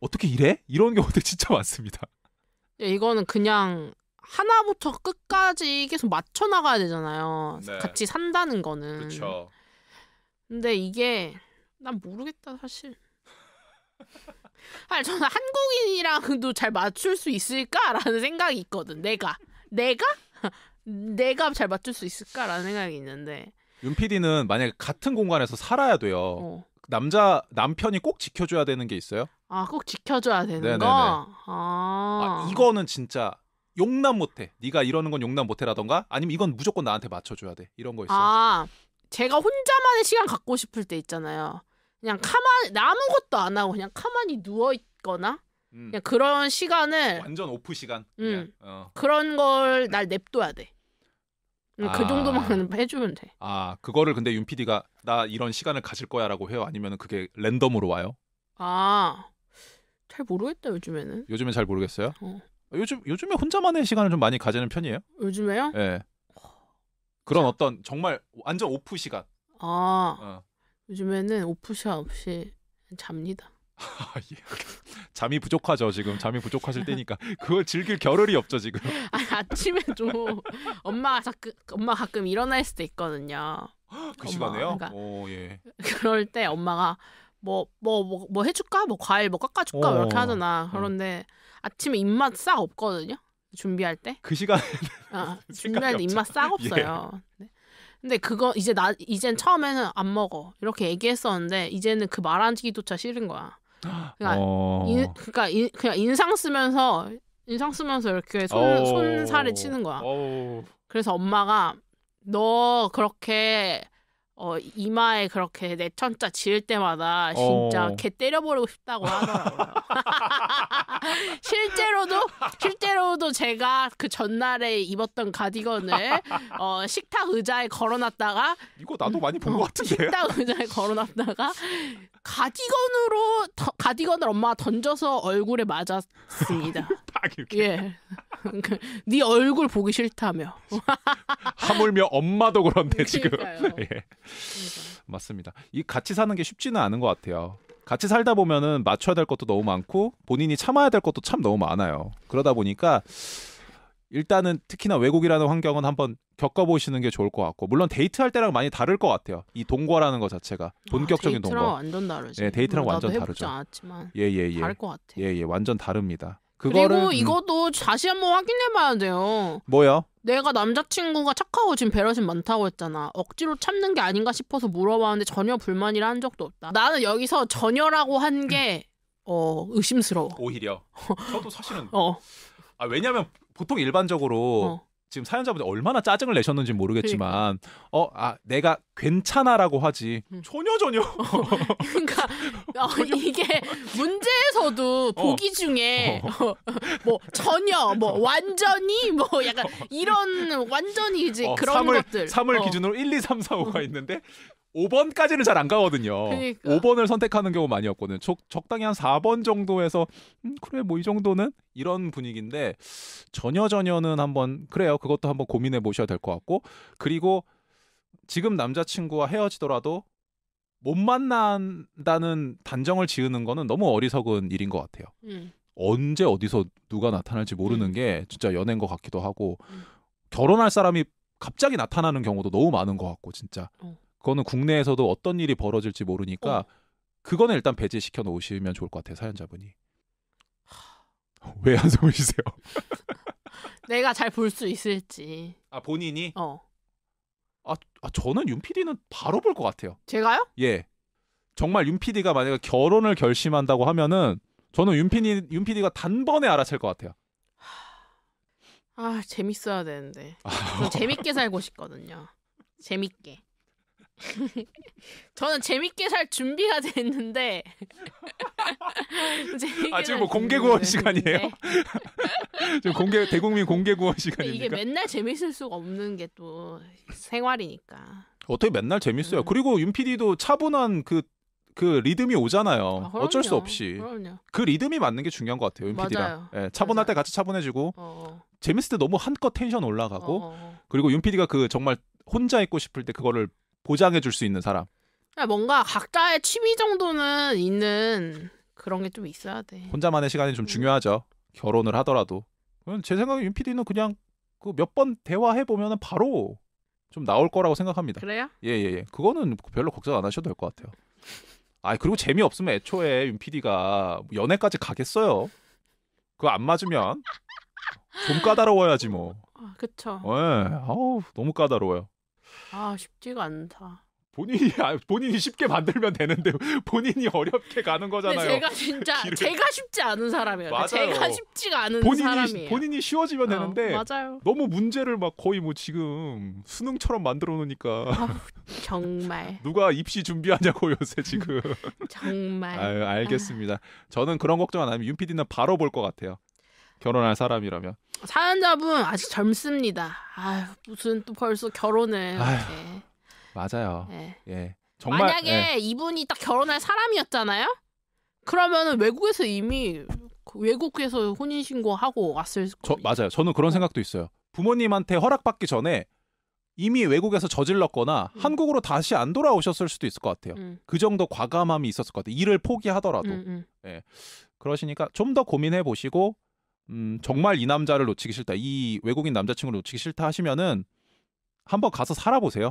어떻게 이래? 이런 경우도 진짜 많습니다. 예, 이거는 그냥 하나부터 끝까지 계속 맞춰 나가야 되잖아요. 네. 같이 산다는 거는. 그렇죠. 근데 이게 난 모르겠다 사실. 아니 저는 한국인이랑도 잘 맞출 수 있을까라는 생각이 있거든. 내가 내가 내가 잘 맞출 수 있을까라는 생각이 있는데. 윤 PD는 만약에 같은 공간에서 살아야 돼요. 어. 남자 남편이 꼭 지켜줘야 되는 게 있어요? 아, 꼭 지켜줘야 되는 네네네. 거. 아. 아, 이거는 진짜 용납 못해. 네가 이러는 건 용납 못해라던가 아니면 이건 무조건 나한테 맞춰줘야 돼. 이런 거 있어. 아, 제가 혼자만의 시간 갖고 싶을 때 있잖아요. 그냥 가만 아무것도 안 하고 그냥 가만히 누워 있거나 음. 그냥 그런 시간을 완전 오프 시간. 음. 그냥, 어. 그런 걸 날 냅둬야 돼. 그 아, 정도만 해주면 돼. 아 그거를 근데 윤 PD가 나 이런 시간을 가질 거야라고 해요. 아니면 그게 랜덤으로 와요? 아잘 모르겠다 요즘에는. 요즘에 잘 모르겠어요? 어. 요즘 요즘에 혼자만의 시간을 좀 많이 가지는 편이에요? 요즘에요? 예. 네. 그런 자. 어떤 정말 완전 오프 시간. 아 어. 요즘에는 오프 시간 없이 잡니다. 아 예. 잠이 부족하죠 지금 잠이 부족하실 때니까 그걸 즐길 겨를이 없죠 지금. 아니, 아침에 좀 엄마가 자꾸 엄마 가끔 일어날 수도 있거든요. 그 시간에요? 그러니까 예. 그럴 때 엄마가 뭐뭐뭐뭐 뭐, 뭐, 뭐 해줄까? 뭐 과일 뭐 깎아줄까? 오, 이렇게 어. 하잖아. 음. 그런데 음. 아침에 입맛 싹 없거든요. 준비할 때. 그 시간에. 아, 아 준비할 때 입맛 싹 없어요. 예. 네. 근데 그거 이제 나 이젠 처음에는 안 먹어 이렇게 얘기했었는데 이제는 그 말하기조차 싫은 거야. 그러니까, 어... 인, 그러니까 인, 그냥 인상 쓰면서 인상 쓰면서 이렇게 손, 오... 어. 손살을 치는 거야. 오... 어. 그래서 엄마가 너 그렇게 어, 이마에 그렇게 내 천자 지을 때마다 진짜 어... 개 때려버리고 싶다고 하더라고요. 실제로도 실제로도 제가 그 전날에 입었던 가디건을 어, 식탁 의자에 걸어놨다가 이거 나도 많이 본것 어, 같은데 식탁 의자에 걸어놨다가 가디건으로 더, 가디건을 엄마가 던져서 얼굴에 맞았습니다. 예. 그러니까 네 얼굴 보기 싫다며. 하물며 엄마도 그런데 그러니까. 맞습니다. 이 같이 사는 게 쉽지는 않은 것 같아요. 같이 살다 보면은 맞춰야 될 것도 너무 많고 본인이 참아야 될 것도 참 너무 많아요. 그러다 보니까 일단은 특히나 외국이라는 환경은 한번 겪어보시는 게 좋을 것 같고 물론 데이트할 때랑 많이 다를 것 같아요. 이 동거라는 것 자체가 아, 본격적인 아, 데이트랑 동거. 완전 다르지. 예, 데이트랑 음, 완전 다르죠. 않았지만 예, 예, 예. 다를 것 같아. 예, 예, 완전 다릅니다. 그거를, 그리고 음. 이것도 음. 다시 한번 확인해봐야 돼요. 뭐요? 내가 남자친구가 착하고 지금 배려심 많다고 했잖아. 억지로 참는 게 아닌가 싶어서 물어봤는데 전혀 불만이라 한 적도 없다. 나는 여기서 전혀라고 한 게 어, 의심스러워. 오히려. 저도 사실은. 어. 아, 왜냐면 보통 일반적으로 어. 지금 사연자분들 얼마나 짜증을 내셨는지 모르겠지만 그러니까. 어아 내가 괜찮아라고 하지 음. 전혀 전혀 그러니까 어, 이게 문제에서도 보기 어. 중에 어. 어. 뭐 전혀 뭐 완전히 뭐 약간 이런 완전히 이제 어, 그런 3을, 것들 3을 기준으로 1, 2, 3, 4, 5가 있는데 5번까지는 잘 안 가거든요. 그러니까. 5번을 선택하는 경우 많이 없거든요. 적, 적당히 한 4번 정도에서 음, 그래 뭐 이 정도는 이런 분위기인데 전혀 전혀는 한번 그래요. 그것도 한번 고민해 보셔야 될 것 같고 그리고 지금 남자친구와 헤어지더라도 못 만난다는 단정을 지으는 거는 너무 어리석은 일인 것 같아요. 음. 언제 어디서 누가 나타날지 모르는 음. 게 진짜 연애인 것 같기도 하고 음. 결혼할 사람이 갑자기 나타나는 경우도 너무 많은 것 같고 진짜. 어. 그거는 국내에서도 어떤 일이 벌어질지 모르니까 어. 그거는 일단 배제시켜 놓으시면 좋을 것 같아요 사연자분이 왜안 속으시세요? 내가 잘 볼 수 있을지 아 본인이? 어 아, 아 저는 윤 PD는 바로 볼 것 같아요 제가요? 예 정말 윤 PD가 만약에 결혼을 결심한다고 하면은 저는 윤 PD 윤 PD가 단번에 알아챌 것 같아요 아 재밌어야 되는데 재밌게 살고 싶거든요 재밌게 저는 재밌게 살 준비가 됐는데 아 지금 뭐 공개 구원 시간이에요? 지금 공개 대국민 공개 구원 시간이니까 이게 맨날 재밌을 수가 없는 게 또 생활이니까 어떻게 맨날 재밌어요? 음. 그리고 윤 PD도 차분한 그그 그 리듬이 오잖아요. 아, 어쩔 수 없이 그럼요. 그 리듬이 맞는 게 중요한 것 같아요. 윤 PD랑 예, 차분할 맞아요. 때 같이 차분해지고 어, 어. 재밌을 때 너무 한껏 텐션 올라가고 어. 어, 어. 그리고 윤 PD가 그 정말 혼자 있고 싶을 때 그거를 보장해 줄수 있는 사람. 그러니까 뭔가 각자의 취미 정도는 있는 그런 게 좀 있어야 돼. 혼자만의 시간이 좀 음. 중요하죠. 결혼을 하더라도. 제 생각에 윤 PD는 그냥 그 몇 번 대화해 보면 바로 좀 나올 거라고 생각합니다. 그래요? 예예예. 예, 예. 그거는 별로 걱정 안 하셔도 될 것 같아요. 아 그리고 재미 없으면 애초에 윤 PD가 연애까지 가겠어요. 그거 안 맞으면 좀 까다로워야지 뭐. 아 그쵸. 예. 아우 너무 까다로워요. 아 쉽지가 않다. 본인이 아, 본인이 쉽게 만들면 되는데 본인이 어렵게 가는 거잖아요. 제가 진짜 길을. 제가 쉽지 않은 사람이에요. 맞아요. 제가 쉽지가 않은 본인이, 사람이에요. 본인이 쉬워지면 어, 되는데 맞아요. 너무 문제를 막 거의 뭐 지금 수능처럼 만들어 놓으니까 어, 정말 누가 입시 준비하냐고 요새 지금 정말 아유, 알겠습니다. 아. 저는 그런 걱정 안 하면 윤 PD는 바로 볼 것 같아요. 결혼할 사람이라면 사연자분 아직 젊습니다. 아 무슨 또 벌써 결혼을 아유, 네. 맞아요. 네. 예 정말 만약에 예. 이분이 딱 결혼할 사람이었잖아요. 그러면 은 외국에서 이미 외국에서 혼인신고하고 왔을 저, 거예요. 맞아요. 저는 그런 생각도 있어요. 부모님한테 허락받기 전에 이미 외국에서 저질렀거나 음. 한국으로 다시 안 돌아오셨을 수도 있을 것 같아요. 음. 그 정도 과감함이 있었을 것 같아요. 일을 포기하더라도. 음, 음. 예. 그러시니까 좀 더 고민해 보시고 음, 정말 이 남자를 놓치기 싫다. 이 외국인 남자친구를 놓치기 싫다 하시면은 한번 가서 살아보세요.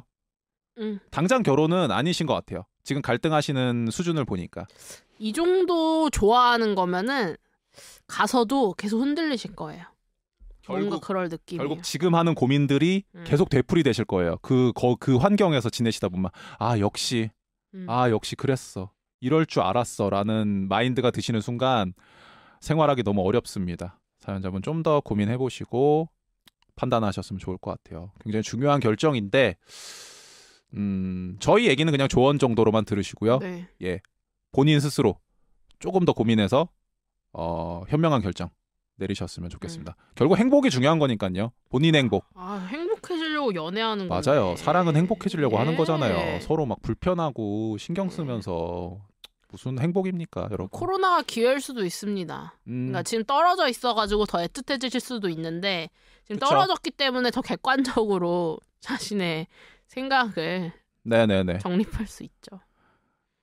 음. 당장 결혼은 아니신 것 같아요. 지금 갈등하시는 수준을 보니까. 이 정도 좋아하는 거면은 가서도 계속 흔들리실 거예요. 뭔가 그럴 느낌. 결국 지금 하는 고민들이 음. 계속 되풀이 되실 거예요. 그, 거, 그 환경에서 지내시다 보면 아 역시 음. 아 역시 그랬어 이럴 줄 알았어라는 마인드가 드시는 순간 생활하기 너무 어렵습니다. 사연자분 좀 더 고민해 보시고 판단하셨으면 좋을 것 같아요. 굉장히 중요한 결정인데 음, 저희 얘기는 그냥 조언 정도로만 들으시고요. 네. 예. 본인 스스로 조금 더 고민해서 어, 현명한 결정 내리셨으면 좋겠습니다. 음. 결국 행복이 중요한 거니까요. 본인 행복. 아, 행복해지려고 연애하는 거. 맞아요. 건데. 사랑은 행복해지려고 예. 하는 거잖아요. 서로 막 불편하고 신경 네. 쓰면서 무슨 행복입니까, 여러분? 코로나가 기회일 수도 있습니다. 그러니까 음. 그러니까 지금 떨어져 있어가지고 더 애틋해지실 수도 있는데 지금 그쵸? 떨어졌기 때문에 더 객관적으로 자신의 생각을 네네네 정립할 수 있죠.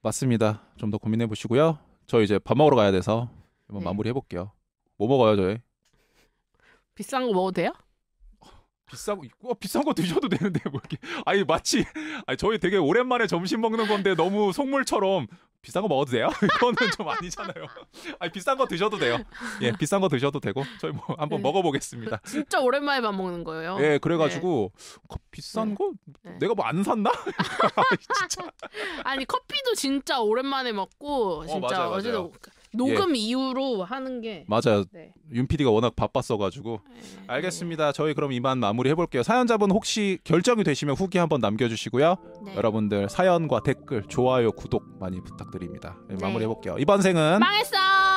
맞습니다. 좀 더 고민해 보시고요. 저 이제 밥 먹으러 가야 돼서 한번 네. 마무리 해볼게요. 뭐 먹어요, 저희? 비싼 거 먹어도 돼요? 비싸고 어, 비싼 거 드셔도 되는데 뭐 이렇게 아니 마치 아니 저희 되게 오랜만에 점심 먹는 건데 너무 속물처럼 비싼 거 먹어도 돼요? 이거는 좀 아니잖아요. 아니 비싼 거 드셔도 돼요. 예, 비싼 거 드셔도 되고 저희 뭐 한번 네. 먹어보겠습니다. 그 진짜 오랜만에 밥 먹는 거예요. 예, 그래가지고 네. 비싼 네. 네. 내가 뭐 안 샀나? 진짜. 아니 커피도 진짜 오랜만에 먹고 어, 진짜 어, 맞아요, 맞아요. 녹음 예. 이후로 하는 게 맞아요. 네. 윤 PD가 워낙 바빴어가지고 예. 알겠습니다. 저희 그럼 이만 마무리 해볼게요. 사연자분 혹시 결정이 되시면 후기 한번 남겨주시고요. 네. 여러분들 사연과 댓글, 좋아요, 구독 많이 부탁드립니다. 예, 네. 마무리 해볼게요. 이번 생은 망했어.